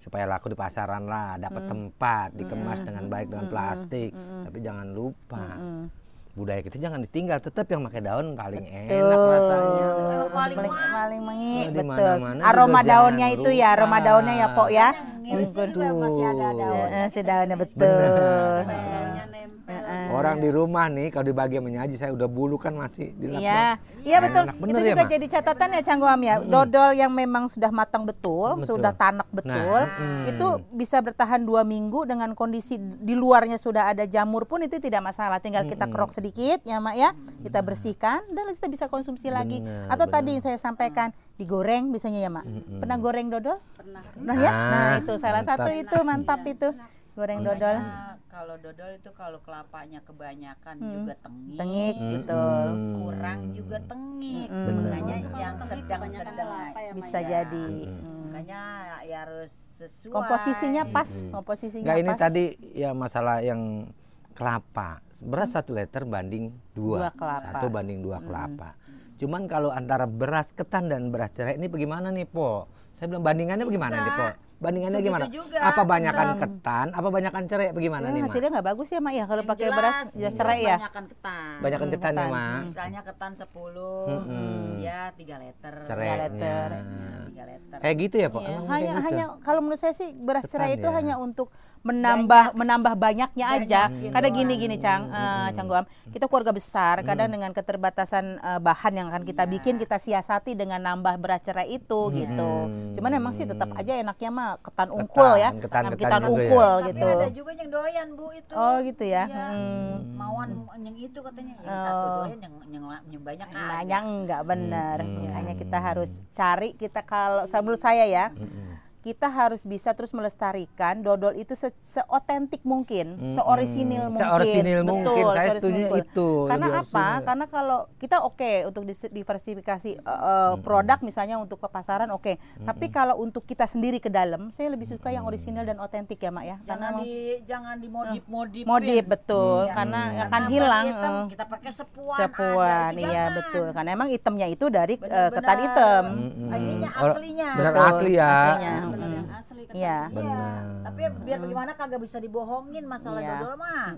supaya laku di pasaran lah dapat hmm. tempat dikemas hmm. dengan baik dengan plastik hmm. tapi jangan lupa hmm budaya kita jangan ditinggal tetap yang pakai daun paling enak rasanya paling paling mengi nah, betul aroma daunnya itu ya aroma daunnya ya pok ya betul masih si daunnya betul orang di rumah nih kalau dibagi menyaji saya udah bulu kan masih lapang. iya iya betul enak. Bener itu ya, juga ya, jadi catatan ya Cangguam ya hmm. dodol yang memang sudah matang betul, betul. sudah tanak nah, betul nah, hmm. itu bisa bertahan dua minggu dengan kondisi di luarnya sudah ada jamur pun itu tidak masalah tinggal kita hmm. kerok sedikit ya mak ya kita hmm. bersihkan dan kita bisa konsumsi bener, lagi atau bener. tadi yang saya sampaikan digoreng biasanya ya mak mm-hmm. pernah goreng dodol pernah pernah ya ah, nah itu salah mantap. satu itu mantap iya. itu goreng dodol kalau dodol itu kalau kelapanya kebanyakan hmm. juga tengik tengik hmm. betul kurang juga tengik hmm. makanya hmm. yang sedang-sedang ya, bisa ya. jadi hmm. hmm. makanya ya harus sesuai komposisinya pas hmm. komposisinya Nggak, pas ini tadi ya masalah yang kelapa beras satu liter banding dua, dua kelapa. satu banding dua kelapa. Hmm. Cuman kalau antara beras ketan dan beras cerai ini bagaimana nih po? Saya bilang bandingannya bagaimana nih po? bandingannya Segitu gimana? Juga, apa banyakan enggak. ketan, apa banyakan cerai Bagaimana ya, nih, Hasilnya nggak bagus ya, Mak ya kalau pakai beras ya cerai ya. Banyakan ketan. Banyakan hmm, ketan, ketan ya, Mak. Misalnya ketan sepuluh, hmm, hmm. ya 3 liter. Cerai. 3 liter. Ya. Tiga liter. Kayak gitu ya, Pak. Ya. Hanya gitu? hanya kalau menurut saya sih beras ketan cerai itu ya. hanya untuk menambah banyak. menambah banyaknya banyak, aja hmm. karena gini-gini Cang uh, Cang Goam, kita keluarga besar kadang dengan keterbatasan uh, bahan yang akan kita yeah. bikin kita siasati dengan nambah beras cerai itu gitu cuman emang sih tetap aja enaknya mah ketan ungkul ya ketan, ketan, ketan gitu ungkul ya. gitu tapi ada juga yang doyan Bu itu oh gitu ya, ya. Hmm. mauan yang itu katanya yang oh. satu doyan yang yang, yang banyak banyak enggak benar hanya kita harus cari kita kalau menurut saya ya hmm kita harus bisa terus melestarikan dodol itu se seotentik mungkin, mm -hmm. seorisinil mungkin. Seorisinil Betul, Saya setuju itu. Karena apa? Orisinil. Karena kalau kita oke okay untuk diversifikasi uh, mm -hmm. produk misalnya untuk ke pasaran oke, okay. mm -hmm. tapi kalau untuk kita sendiri ke dalam, saya lebih suka mm -hmm. yang orisinil dan otentik ya, Mak ya. Jangan karena di jangan dimodif-modif. Mm. Modif betul, hmm, karena -hmm. akan karena hilang. Hitam, eh. kita pakai sepuan. Sepuan, ada, iya betul. Karena emang itemnya itu dari benar, Uh, ketan item. Mm -hmm. Ininya aslinya. Benar asli ya. Aslinya benar yang asli kan Benar. Tapi ya biar bagaimana kagak bisa dibohongin masalah yeah. dodol mah.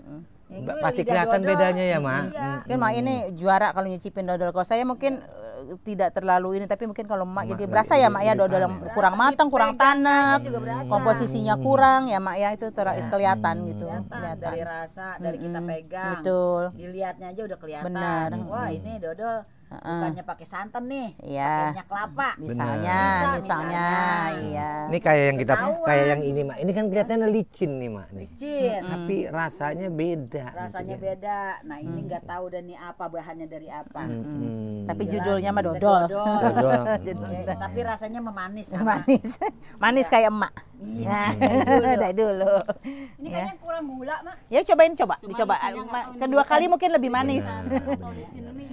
Ya, Pasti kelihatan dodol. bedanya ya, iya. mak Iya. Kan ini juara kalau nyicipin dodol. Kalau saya mungkin iya. eh, tidak terlalu ini tapi mungkin kalau mak jadi berasa ya mak ya dodol yang kurang matang kurang tanah komposisinya kurang ya mak ya itu terlihat kelihatan gitu kelihatan dari rasa dari kita pegang betul dilihatnya aja udah kelihatan benar wah ini dodol uh -uh. bukannya pakai santan nih iya. pakainya kelapa misalnya Bisa, misalnya, misalnya iya ini kayak yang kita kayak yang ini mak ini kan kelihatannya licin nih mak nih licin hmm. tapi rasanya beda gitu rasanya gitu, beda nah ini nggak hmm. tahu dan ini apa bahannya dari apa hmm. Hmm. tapi Jelas, judulnya mah dodol, dodol. dodol. [laughs] ya, tapi rasanya memanis sama. manis iya. manis kayak emak nah, iya dari dulu ini kayaknya kurang gula mak ya cobain coba Cuma dicoba kedua kan kali mungkin lebih manis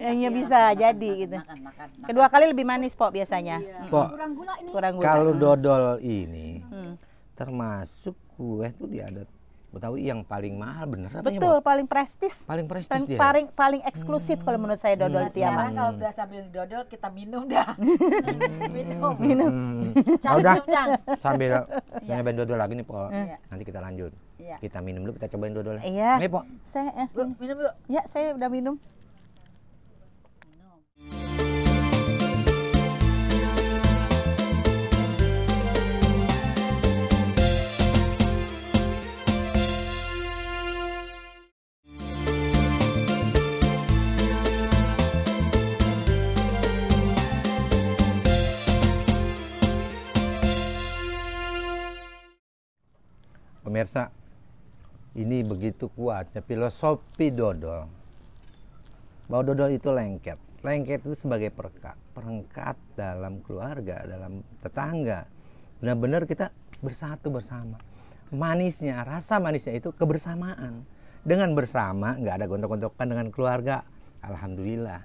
Iya bisa makan, jadi makan, gitu. Makan, makan, makan. Kedua kali lebih manis pok biasanya. Iya. Hmm. Pok, kurang gula ini. Kurang gula. Kalau hmm. dodol ini hmm. termasuk kue tuh di adat Betawi yang paling mahal bener apa ya, Betul, ya, paling prestis. Paling prestis paling, dia. Paling paling eksklusif hmm. kalau menurut saya dodol hmm. Tiama. Hmm. kalau udah sambil dodol kita minum dah. [laughs] Hmm. minum. Minum. Hmm. Cang, oh, udah. Cang. Sambil [laughs] iya. nyobain dodol lagi nih, Pak. Iya. Nanti kita lanjut. Iya. Kita minum dulu, kita cobain dodolnya. Iya. Nih, Pak. Saya eh. minum, dulu. Ya, saya udah minum. pemirsa, ini begitu kuatnya filosofi dodol. Bahwa dodol itu lengket. Lengket itu sebagai perkat, perengkat dalam keluarga, dalam tetangga. Benar-benar kita bersatu bersama. Manisnya, rasa manisnya itu kebersamaan. Dengan bersama, nggak ada gontok-gontokan dengan keluarga. Alhamdulillah.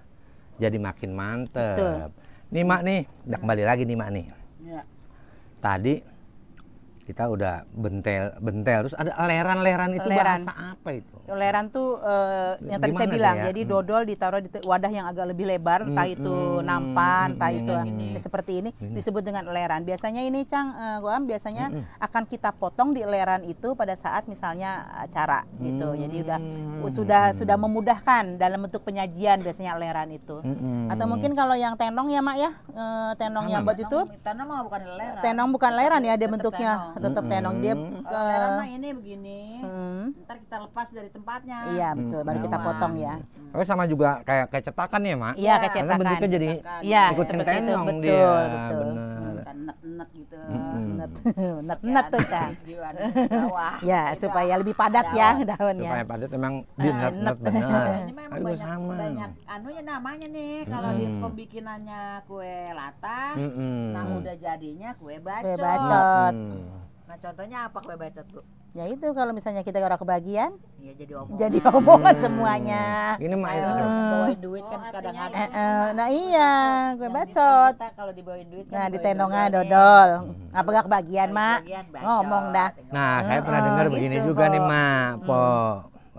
Jadi makin mantep. Betul. Nih mak nih, kembali lagi nih mak nih. Ya. Tadi kita udah bentel bentel terus ada leran-leran itu leran. bahasa apa itu leran tuh uh, yang tadi saya bilang ya? jadi hmm. dodol ditaruh di wadah yang agak lebih lebar hmm, entah itu hmm, nampan hmm, entah itu hmm, hmm, hmm. seperti ini, hmm. disebut dengan leran biasanya ini cang uh, eh, gua biasanya hmm, hmm, akan kita potong di leran itu pada saat misalnya acara gitu jadi udah hmm, sudah hmm. sudah memudahkan dalam bentuk penyajian biasanya leran itu hmm, atau mungkin kalau yang tenong ya mak ya uh, tenong yang buat itu tenong bukan leran tenong bukan leran ya dia bentuknya tenong tetap mm -hmm. tenong dia oh, eh, ke mah ini begini. Mm. Ntar kita lepas dari tempatnya. Iya, betul. Baru kita potong ya. oh, sama juga kayak kayak cetakan ya, Mak? Iya, kayak cetakan. Karena bentuknya jadi iya, ikutin tenong betul, dia. Betul, betul kan net-net gitu. Net. Net-net tuh, Cah. Ya, gitu. supaya lebih padat ya daunnya. Supaya padat emang nah, di net-net benar. [laughs] Ini memang banyak banyak anunya namanya nih kalau di pembikinannya kue lata. Nah, udah jadinya kue bacot. Kue bacot. Nah, contohnya apa kue bacot, Bu? Ya itu kalau misalnya kita orang kebagian, ya jadi omongan. Jadi omongan hmm. semuanya. Ini mah aduh, eh, eh. bawain duit kan kadang-kadang. Oh, nah iya, gue bacot. Kalau dibawain duit kan Nah, di tenongan dodol. Hmm. Apa gak kebagian, Mak? Ngomong dah. Nah, saya pernah dengar gitu, begini juga po. nih, Mak. Hmm. Po.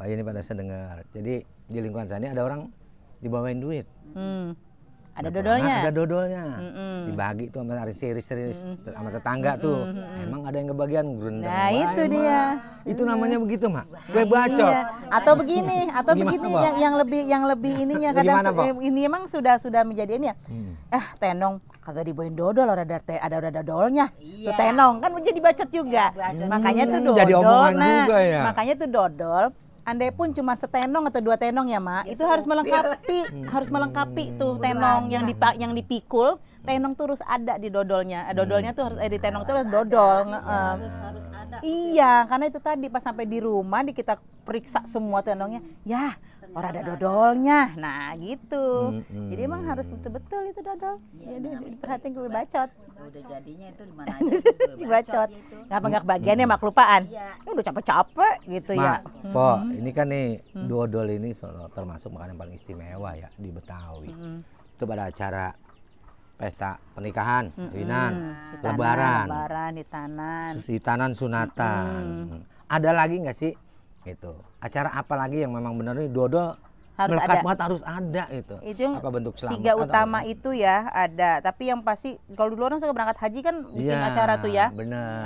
Wah, ini pada saya dengar. Jadi di lingkungan sana ada orang dibawain duit. Hmm ada dodolnya ada dodolnya mm dibagi tuh sama series-series mm-hmm. sama tetangga tuh emang ada yang kebagian gerendang nah itu dia itu namanya begitu mak, gue iya. baca atau begini atau begini yang yang lebih yang lebih [laughs] ininya kadang Gimana, ini emang sudah sudah menjadi ini ya hmm. eh tenong kagak dibawain dodol ada ada ada dodolnya iya. tuh tenong kan menjadi bacot juga iya, ya. makanya tuh dodol makanya tuh dodol andai pun cuma setenong atau dua tenong ya mak yes, itu harus melengkapi iya. harus melengkapi hmm. tuh tenong yang dipak yang dipikul tenong terus ada di dodolnya eh, dodolnya tuh harus eh, di tenong terus dodol ada, iya. uh. harus, harus ada, iya karena itu tadi pas sampai di rumah di kita periksa semua tenongnya ya orang oh, ada dodolnya nah gitu hmm, hmm. jadi emang harus betul-betul itu dodol ya, jadi perhatiin gue bacot udah jadinya itu dimana aja [laughs] gue bacot gitu. nggak penggak bagiannya hmm. mak lupaan ya. udah capek-capek gitu Ma, ya mm-hmm. po hmm. ini kan nih mm. dodol ini termasuk makanan paling istimewa ya di Betawi hmm. itu pada acara pesta pernikahan, kawinan, mm -hmm. lebaran, lebaran, hitanan, hitanan sunatan. Mm -hmm. Ada lagi nggak sih gitu acara apa lagi yang memang benar ini dodol harus ada. banget harus ada gitu. Itu yang apa bentuk selamat tiga utama apa? itu ya ada. Tapi yang pasti kalau dulu orang suka berangkat haji kan bikin ya, acara tuh ya. Benar.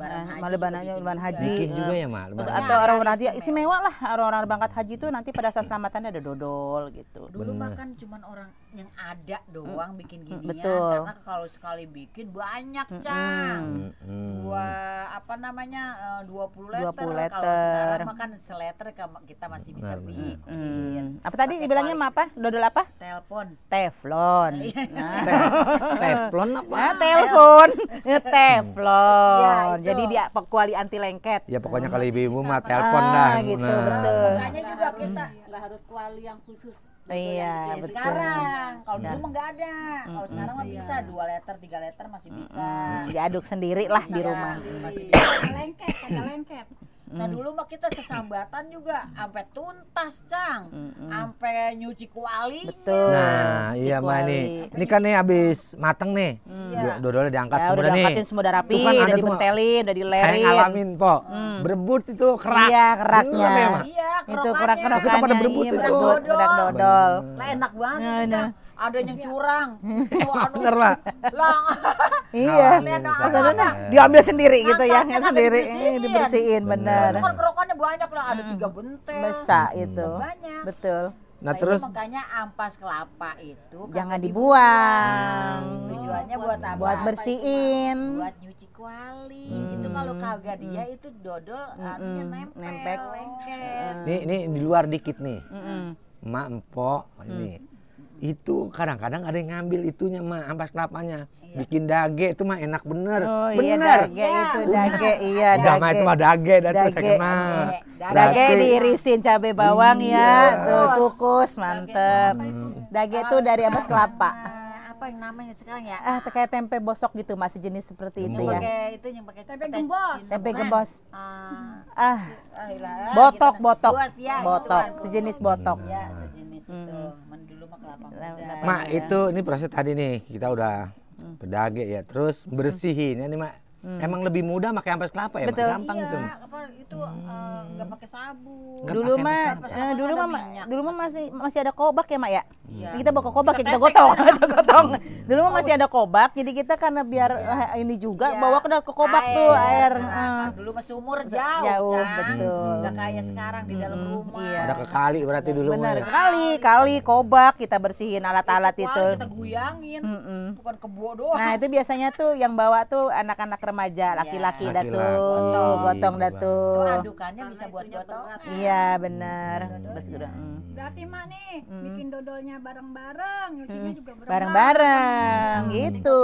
Nah, lebaran haji. haji. juga ya, Mak. Terus atau orang-orang iya, haji isi mewah lah orang-orang berangkat haji itu nanti pada saat selamatannya ada dodol gitu. Dulu makan cuma orang yang ada doang bikin ginian Betul. karena kalau sekali bikin banyak cang -hmm. dua apa namanya eh, dua puluh letter, 20 letter. kalau sekarang makan seletter kita masih bisa -hmm. bikin apa tadi dibilangnya apa dodol apa telepon teflon iya. nah. [laughs] teflon apa ya, telepon iya. teflon ya, jadi dia kuali anti lengket ya pokoknya ah. kalau ibu mah telepon lah gitu nah. betul makanya juga mm. kita nggak harus kuali yang khusus gitu iya, yang betul. sekarang. Kalau iya. dulu mah nggak ada. Kalau mm, sekarang mah bisa iya. dua letter, tiga letter masih bisa. Mm, diaduk sendiri lah di iya, rumah. Masih bisa. lengket, ada lengket. Nah dulu mah kita sesambatan juga sampai tuntas, Cang. Sampai nyuci kuali. Betul. Nah, iya mah ini, Ini kan nih abis mateng nih. mm. Ya. dua dolar diangkat ya, semua udah nih. Diangkatin semua udah rapi, kan udah dipentelin, udah dilerin. Saya ngalamin, Po. mm. Berebut itu kerak. Iya, keraknya. Iya, kerak Itu kerak-kerak. Kita pada berebut itu. Kerak dodol. Enak banget, nah, nah. Cang ada yang iya. curang. [laughs] Anu, bener, Pak. Lang. Iya. iya. iya Diambil sendiri gitu ya, yang sendiri eh, dibersihin, bener. Kan kerokannya banyak lah, ada tiga bentel. Besar itu. Banyak. Betul. Nah, terus makanya ampas kelapa itu jangan dibuang. Hmm. Tujuannya buat, apa? Buat bersihin. Buat nyuci kuali. Itu hmm. kalau kagak dia hmm. itu dodol hmm. artinya nempel. Nempel. Nih, nih di luar dikit nih. Hmm. Mak empok hmm. ini itu kadang-kadang ada yang ngambil itunya mah ampas kelapanya iya. bikin dage itu mah enak bener oh, iya, bener iya, dage ya, itu dage dage iya Udah, dage mah itu mah dage dan dage, dage, dage, dage diirisin cabai bawang iya. ya tuh kukus mantep dage, dage itu dari ampas kelapa apa yang namanya sekarang ya? Ah, kayak tempe bosok gitu, masih jenis seperti hmm. itu ya. Pakai itu yang pakai tempe gembos. Tempe gembos. Ah, ah. Gitu botok, botok. Ya, botok, sejenis botok. Ya, sejenis hmm kelapa ya. ya. Mak, itu ini proses tadi nih, kita udah hmm. berdagang ya. Terus hmm. bersihin ya nih, Mak. Hmm. Emang lebih mudah pakai ampas kelapa ya, Betul. gampang iya, itu. Apa, itu eh, hmm. nggak hmm. pakai sabu. Gak eh, dulu mah, eh, dulu mah, dulu mah masih masih ada kobak ya, Mak ya. Hmm. Kita bawa ke kobak kita ya, kita gotong, [laughs] kita gotong. Iya. Dulu mah masih iya. ada kobak, jadi kita karena biar ya. ini juga ya. bawa ke ke kobak air. tuh air. Nah, kan dulu mah sumur jauh, jauh kan? betul. Nggak kayak sekarang di dalam hmm. rumah. Iya. Ada ke berarti dulu. Benar, kali, kali kobak kita bersihin alat-alat itu. Kita guyangin, bukan kebo doang. Nah itu biasanya tuh yang bawa tuh anak-anak remaja iya. laki-laki ya. datu laki gotong, iya. gotong datu adukannya bisa buat gotong iya benar iya. bes mm. berarti mak nih hmm. bikin dodolnya bareng-bareng nyucinya mm. juga bareng-bareng hmm. gitu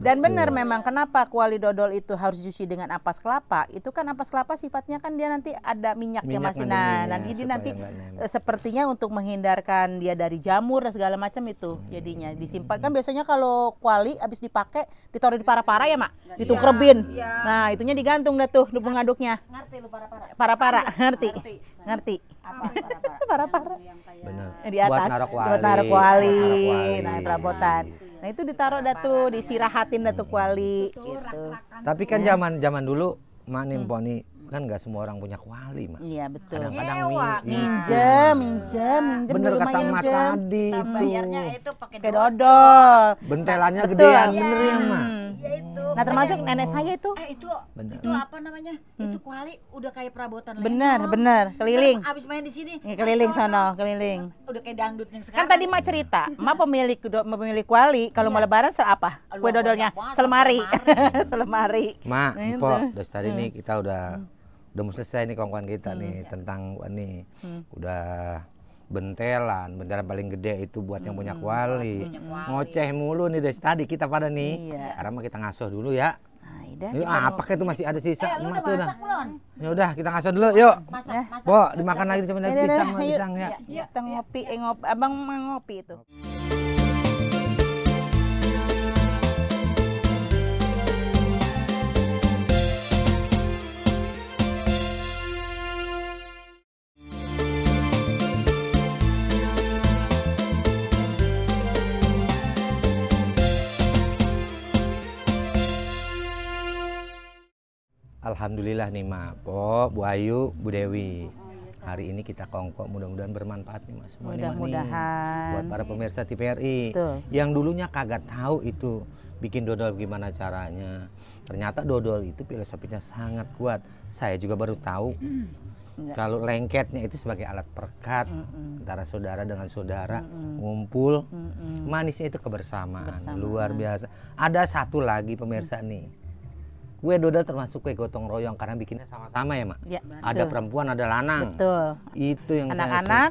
dan benar memang kenapa kuali dodol itu harus dicuci dengan ampas kelapa itu kan ampas kelapa sifatnya kan dia nanti ada minyaknya minyak masih nah nanti dia nanti eh, sepertinya untuk menghindarkan dia dari jamur dan segala macam itu mm. jadinya disimpan kan biasanya kalau kuali habis dipakai ditaruh di para-para ya mak kerbin. Ya. Nah, itunya digantung dah tuh lubang aduknya. Ngerti lu para-para. Para-para, ngerti. Ngerti. ngerti. Apa para-para? [laughs] Benar. Di atas. Buat naruh kuali. Buat naruh Nah, perabotan. Iya. Nah, itu ditaruh dah tuh, disirahatin dah tuh kuali gitu. Tapi kan zaman zaman dulu Mak hmm. Nimponi kan nggak semua orang punya kuali mah. Iya betul. Kadang-kadang kan. minjem, minjem, iya. minjem. Bener kata emak tadi itu. Bayarnya itu pakai dodol. Bentelannya gedean bener ya hmm. mah. Iya itu. Nah termasuk eh, nenek saya itu. Eh itu bener. itu apa namanya? Hmm. Itu kuali udah kayak perabotan. Bener lenong. bener keliling. Terus abis main di sini. Ya, keliling sono keliling. Udah kayak dangdut yang kan sekarang. Kan tadi mak cerita, hmm. mak pemilik pemilik kuali kalau iya. mau lebaran sel apa? Kue dodolnya selemari selemari. Mak, [laughs] nah, po, dari tadi nih hmm. kita udah udah mau selesai nih kawan-kawan kita hmm, nih iya. tentang nih udah bentelan bendera paling gede itu buat yang punya hmm, kuali. punya ngoceh mulu nih dari tadi kita pada nih iya. karena kita ngasuh dulu ya Nah, iya, yuk, apa kayak itu masih ada sisa eh, emak udah. Ya udah kita ngasuh dulu yuk. Masak, ya. masak. Bo, dimakan lagi cuma dari pisang pisangnya, ya. Kita ngopi eh ngopi Abang ngopi itu. Alhamdulillah nih Mak, Po, Bu Ayu, Bu Dewi. Hari ini kita kongkok mudah-mudahan bermanfaat nih Mas. Mudah-mudahan. Buat para pemirsa TVRI Betul. yang dulunya kagak tahu itu bikin dodol gimana caranya. Ternyata dodol itu filosofinya sangat kuat. Saya juga baru tahu. Kalau lengketnya itu sebagai alat perkat mm -mm. antara saudara dengan saudara, mm -mm. ngumpul, mm -mm. manisnya itu kebersamaan, kebersamaan luar biasa. Ada satu lagi pemirsa nih kue dodol termasuk kue gotong royong karena bikinnya sama-sama ya mak ya, betul. ada perempuan ada lanang betul itu yang anak-anak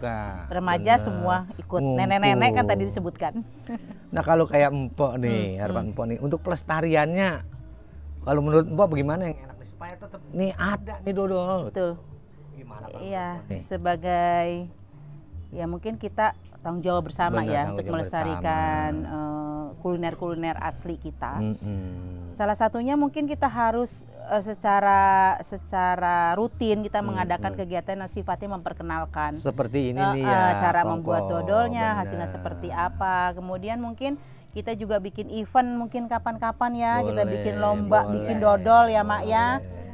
remaja Bener. semua ikut nenek-nenek kan tadi disebutkan [laughs] nah kalau kayak empok nih hmm, harapan hmm. empok nih untuk pelestariannya kalau menurut empok bagaimana yang enak nih supaya tetap nih ada nih dodol betul gimana pak iya sebagai ya mungkin kita tanggung jawab bersama Bener, ya untuk melestarikan Uh, kuliner-kuliner asli kita. Mm -hmm. Salah satunya mungkin kita harus uh, secara secara rutin kita mm -hmm. mengadakan kegiatan yang sifatnya memperkenalkan. Seperti ini uh, nih eh, eh, ya. Cara kongko, membuat dodolnya, bener. hasilnya seperti apa. Kemudian mungkin kita juga bikin event mungkin kapan-kapan ya, boleh, kita bikin lomba, boleh, bikin dodol ya, boleh. Mak ya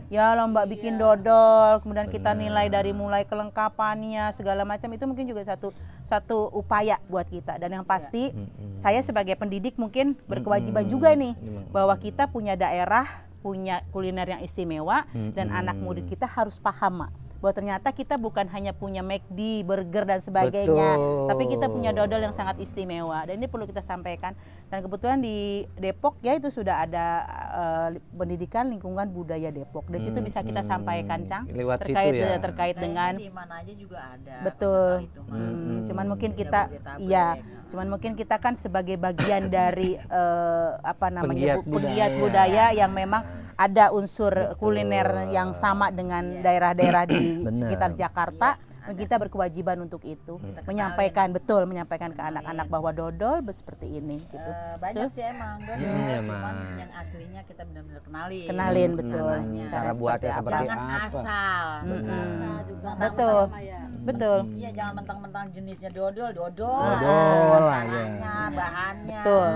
ya lomba bikin yeah. dodol kemudian Bener. kita nilai dari mulai kelengkapannya segala macam itu mungkin juga satu satu upaya buat kita dan yang iya. pasti yeah. saya sebagai pendidik mungkin berkewajiban mm-hmm. juga nih iya, bahwa kita punya daerah punya kuliner yang istimewa dan anak murid kita harus paham mak bahwa ternyata kita bukan hanya punya McD, burger dan sebagainya, Betul. tapi kita punya dodol yang sangat istimewa dan ini perlu kita sampaikan. Dan kebetulan di Depok ya itu sudah ada uh, pendidikan lingkungan budaya Depok. Di situ hmm, bisa kita hmm, sampaikan Cang hmm, Lewat terkait situ ya. terkait nah, dengan di mana aja juga ada. Betul. Itu, hmm, hmm. Cuman mungkin kita ya cuman mungkin kita kan sebagai bagian [laughs] dari uh, apa namanya penggiat, bu, budaya. budaya yang memang ada unsur Betul. kuliner yang sama dengan iya. daerah-daerah di sekitar Jakarta. Ya kita berkewajiban untuk itu iya. kita menyampaikan betul menyampaikan ke anak-anak bahwa dodol seperti ini eh, gitu uh, banyak sih emang dodol hmm, cuman yang aslinya kita benar-benar kenalin kenalin betul Hmm, cara buatnya seperti jangan apa asal hmm. asal juga betul ya. betul iya jangan mentang-mentang jenisnya dodol dodol dodol ah, caranya bahannya betul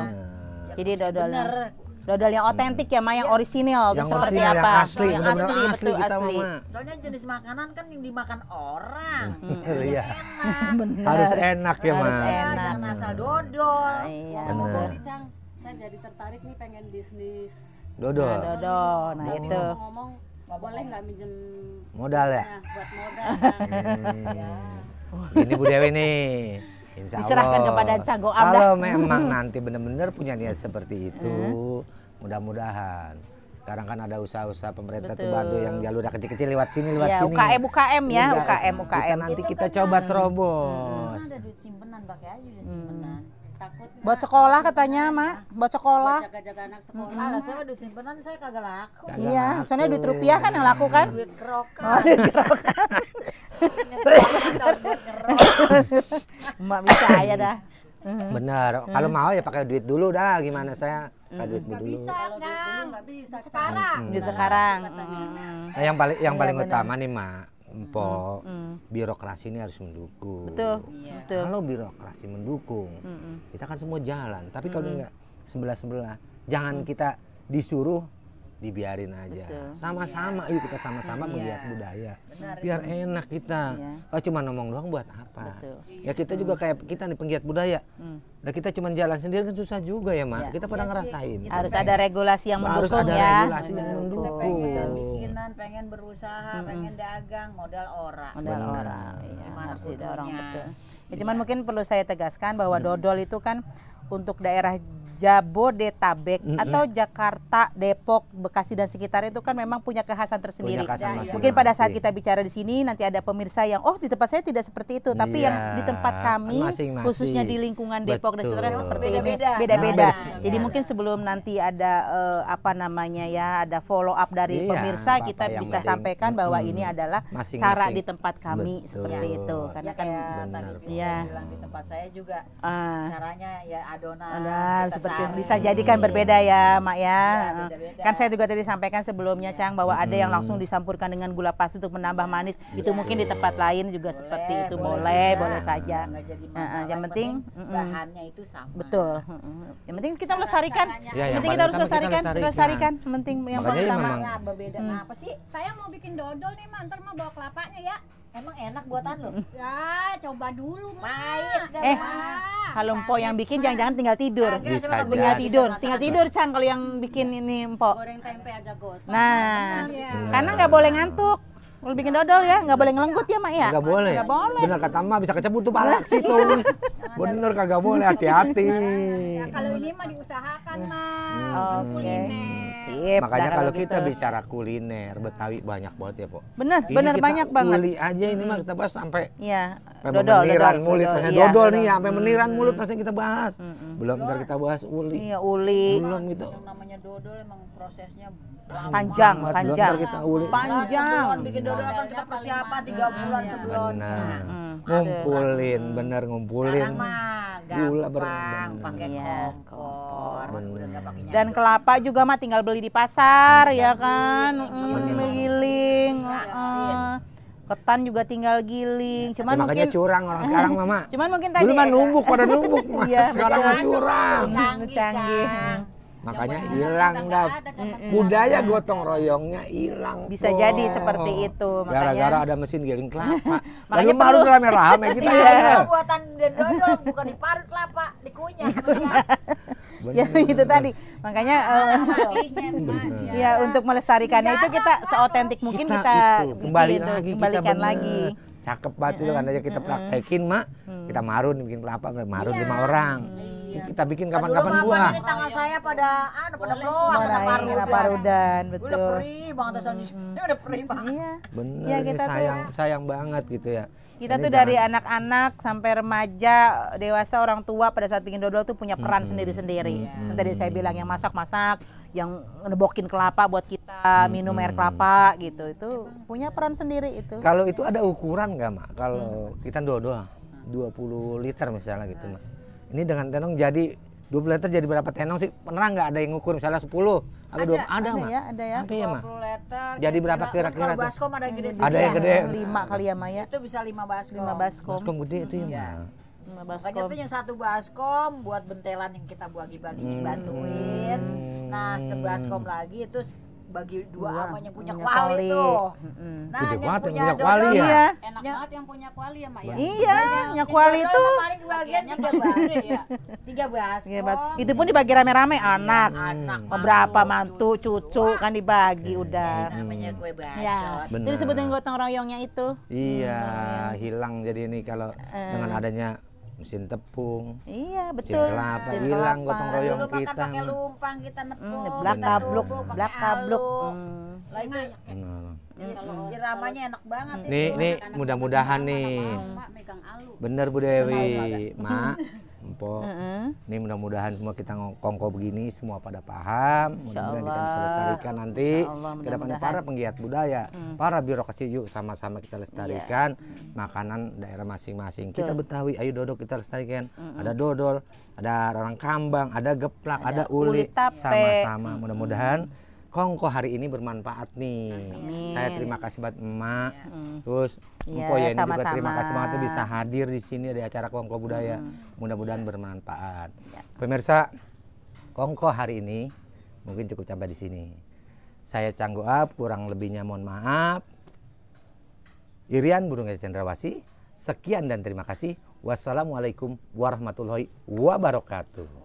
ya, jadi dodol bener dodol yang otentik ya mah yang yeah. orisinil yang seperti orisinil, apa yang asli, yang asli, asli betul kita asli soalnya jenis makanan kan yang dimakan orang [laughs] iya hmm. harus enak ya mah jangan asal dodol ah, iya. Mau boleh cang saya jadi tertarik nih pengen bisnis dodol nah, dodol nah, nah itu ngomong boleh nggak minjem modal ya nah, buat modal hmm. ini Bu Dewi nih Allah. diserahkan kepada Cago Abda. Kalau [laughs] memang nanti benar-benar punya niat seperti itu, iya. mudah-mudahan. Sekarang kan ada usaha-usaha pemerintah Betul. bantu yang jalur kecil-kecil lewat sini lewat iya, ya, sini. UKM UKM ya, UKM UKM. Kita nanti itu kan kita coba kan. terobos. Hmm. Ada duit simpenan pakai aja duit hmm. simpenan. Hmm takut buat sekolah katanya mak buat sekolah buat jaga-jaga anak sekolah hmm. lah saya udah simpenan saya kagak laku iya, kagak iya laku. soalnya duit rupiah kan yang laku kan duit kerokan oh, duit kerokan [laughs] mak bisa ya dah hmm. benar hmm. kalau mau ya pakai duit dulu dah gimana saya pakai hmm. duit dulu bisa kan bisa sekarang duit sekarang nah, yang paling yang iya, paling utama nih mak empok mm. birokrasi ini harus mendukung betul, yeah. Iya. kalau birokrasi mendukung mm. kita kan semua jalan tapi kalau mm. nggak sebelah sebelah jangan mm. kita disuruh dibiarin aja sama-sama yeah. yuk kita sama-sama yeah. melihat budaya Benar, biar ya. enak kita yeah. oh, cuma ngomong doang buat apa Betul. ya kita mm. juga kayak kita nih penggiat budaya mm. nah kita cuma jalan sendiri kan susah juga ya mak yeah. kita pernah yeah, ngerasain harus ada regulasi yang mendukung harus ada ya. regulasi yang mendukung jalanan pengen berusaha, hmm. pengen dagang, modal orang. Modal Benar. orang. Iya, iya harus didorong betul. Ya, iya. cuman mungkin perlu saya tegaskan bahwa hmm. dodol itu kan untuk daerah Jabodetabek mm -hmm. atau Jakarta, Depok, Bekasi dan sekitarnya itu kan memang punya kekhasan tersendiri. Punya kekhasan nah, Mungkin pada saat iya. kita bicara di sini nanti ada pemirsa yang oh di tempat saya tidak seperti itu, tapi yeah. yang di iya, tempat kami masing -masing. khususnya di lingkungan Depok dan sekitarnya seperti beda -beda. ini beda-beda. Nah, iya. Jadi mungkin sebelum nanti ada uh, apa namanya ya ada follow up dari iya, pemirsa apa kita bisa sampaikan bahwa hmm, ini adalah masing -masing. cara di tempat kami Betul. seperti itu. Karena ya, kan ya, tadi ya. bilang di tempat saya juga uh, caranya ya Adonan betul. Bisa jadikan kan berbeda ya, Mak ya. ya beda -beda. Kan saya juga tadi sampaikan sebelumnya, ya. Cang, bahwa hmm. ada yang hmm. langsung disampurkan dengan gula pasir untuk menambah iya. manis. Ya. Itu mungkin di tempat lain juga boleh, seperti itu boleh, boleh, boleh saja. Nah, uh, yang penting bahannya itu sama. Betul. Yang penting kita iya, melestarikan. Yang penting kita harus lestarikan, lestarikan. Penting yang pertama. Berbeda. Mm. Apa sih? Saya mau bikin dodol nih, mantar mau bawa kelapanya ya. Emang enak buatan lo? [laughs] Ya, coba dulu, Mak. Eh, kalau Mpok yang bikin jangan-jangan tinggal tidur. Agak, Bisa aja. Tinggal tidur, tinggal tidur, Cang kalau yang bikin iya. ini Mpok. Goreng tempe aja gosong. Nah, iya. Iya. karena nggak boleh ngantuk. Kalau bikin dodol ya, nggak boleh ngelenggut ya, Mak ya? Nggak boleh. Nggak boleh. Bener kata Mak bisa kecebur tuh parah sih tuh. [laughs] Bener kagak boleh, hati-hati. Nah, kalau ini mah diusahakan, hmm. Mak. Hmm. Oke. Sip. Makanya kalau gitu. kita bicara kuliner, Betawi banyak banget ya, Po. Bener, ini iya, bener banyak banget. kita aja ini mah hmm. kita bahas sampai Iya. Dodol, meniran dodol, mulut, dodol, iya. dodol nih sampai hmm. meniran mulut rasanya kita bahas. Belum ntar kita bahas uli. Iya, uli. Belum gitu. Yang namanya dodol emang prosesnya panjang, panjang. Kita uli. Panjang udah kita persiapan tiga bulan iya. sebelumnya. Nah, nah, ngumpulin, bener ngumpulin. gula berang, pakai iya, kompor. Dan kelapa juga mah tinggal beli di pasar ya iya, kan, mm, giling. Ketan juga tinggal giling, cuman makanya mungkin curang orang sekarang mama. [laughs] Cuman mungkin tadi dulu mah numbuk pada numbuk, sekarang mah curang. Canggih makanya hilang dah budaya gotong royongnya hilang bisa tuh. jadi seperti itu gara-gara ada mesin giling kelapa [laughs] makanya Lalu perlu rame-rame kita [laughs] gitu iya. ya buatan dendol bukan diparut kelapa dikunyah iya. [laughs] ya itu tadi makanya uh, ya untuk melestarikannya itu kita seotentik mungkin kita, kita kembali lagi kembalikan lagi cakep banget itu kan aja kita praktekin mak kita marun bikin kelapa marun lima orang Iya. Kita bikin kan kapan-kapan buah. Dulu tangan saya pada anu pada bloak pada kan. parudan. Kena parudan, betul. Udah perih banget asal hmm. [laughs] udah perih banget. Iya. Bener, iya, ya, kita sayang, tuh, sayang banget gitu ya. Kita ini tuh dari anak-anak sampai remaja, dewasa, orang tua pada saat bikin dodol tuh punya peran sendiri-sendiri. Hmm. Hmm. Tadi saya bilang yang masak-masak, yang ngebokin kelapa buat kita hmm. minum air kelapa gitu itu ya, punya peran sendiri itu kalau itu ada ukuran nggak mak kalau hmm. kita dua 20 liter misalnya gitu hmm. mak ini dengan tenong jadi 20 liter jadi berapa tenong sih? Pernah nggak ada yang ngukur misalnya 10 ada, 20? Ada, ada mah. Ya, ada ya. Apa ya, mah? liter. Jadi berapa kira-kira tuh? baskom ada yang ya. gede sih. Ada yang gede. 5 kali ya, Maya. Itu bisa 5 baskom. 5 baskom. Baskom gede itu ya, Maya. Makanya tuh yang satu baskom buat bentelan yang kita bagi-bagi dibantuin. Hmm. Nah, sebaskom lagi itu bagi dua apa sama yang punya, punya kuali, kuali tuh. Nah, Gede yang banget punya punya kuali ya. Iya. Enak ya. banget yang punya kuali ya, Mak ya. Iya, yang kuali itu paling bagian tiga bahas ya. Tiga bahas. Tiga Itu pun dibagi rame-rame iya. anak. Anak. Hmm. Berapa mantu, cucu kan dibagi hmm. udah. Iya, namanya kue hmm. bacot. Jadi iya. sebutin gotong royongnya itu. Iya, hilang jadi ini kalau eh. dengan adanya mesin tepung. Iya, betul. Kelapa hilang gotong royong Dulu kita. Dulu pakai lumpang kita hmm, nepung. blak tabluk, blak tabluk. Hmm. Lain Lagi hmm. Iramanya enak banget. Nih, nih mudah-mudahan nih. Bener Bu Dewi, Mak empok. Uh-uh. Ini mudah-mudahan semua kita kongko begini semua pada paham. Mudah-mudahan kita bisa lestarikan nanti ke depannya para penggiat budaya, hmm. para birokrasi yuk sama-sama kita lestarikan yeah. Hmm. makanan daerah masing-masing. Kita Betawi, ayo dodol kita lestarikan. mm Ada dodol, ada orang kambang, ada geplak, ada, ada uli, sama-sama. Mudah-mudahan mm Kongko hari ini bermanfaat nih. Saya terima kasih buat emak. Ya. Terus iya, Mpo ya, ini juga terima kasih banget bisa hadir di sini di acara Kongko Budaya. Hmm. Mudah-mudahan bermanfaat. Ya. Pemirsa, Kongko hari ini mungkin cukup sampai di sini. Saya Canggu Ab, kurang lebihnya mohon maaf. Irian Burung Cendrawasi. Sekian dan terima kasih. Wassalamualaikum warahmatullahi wabarakatuh.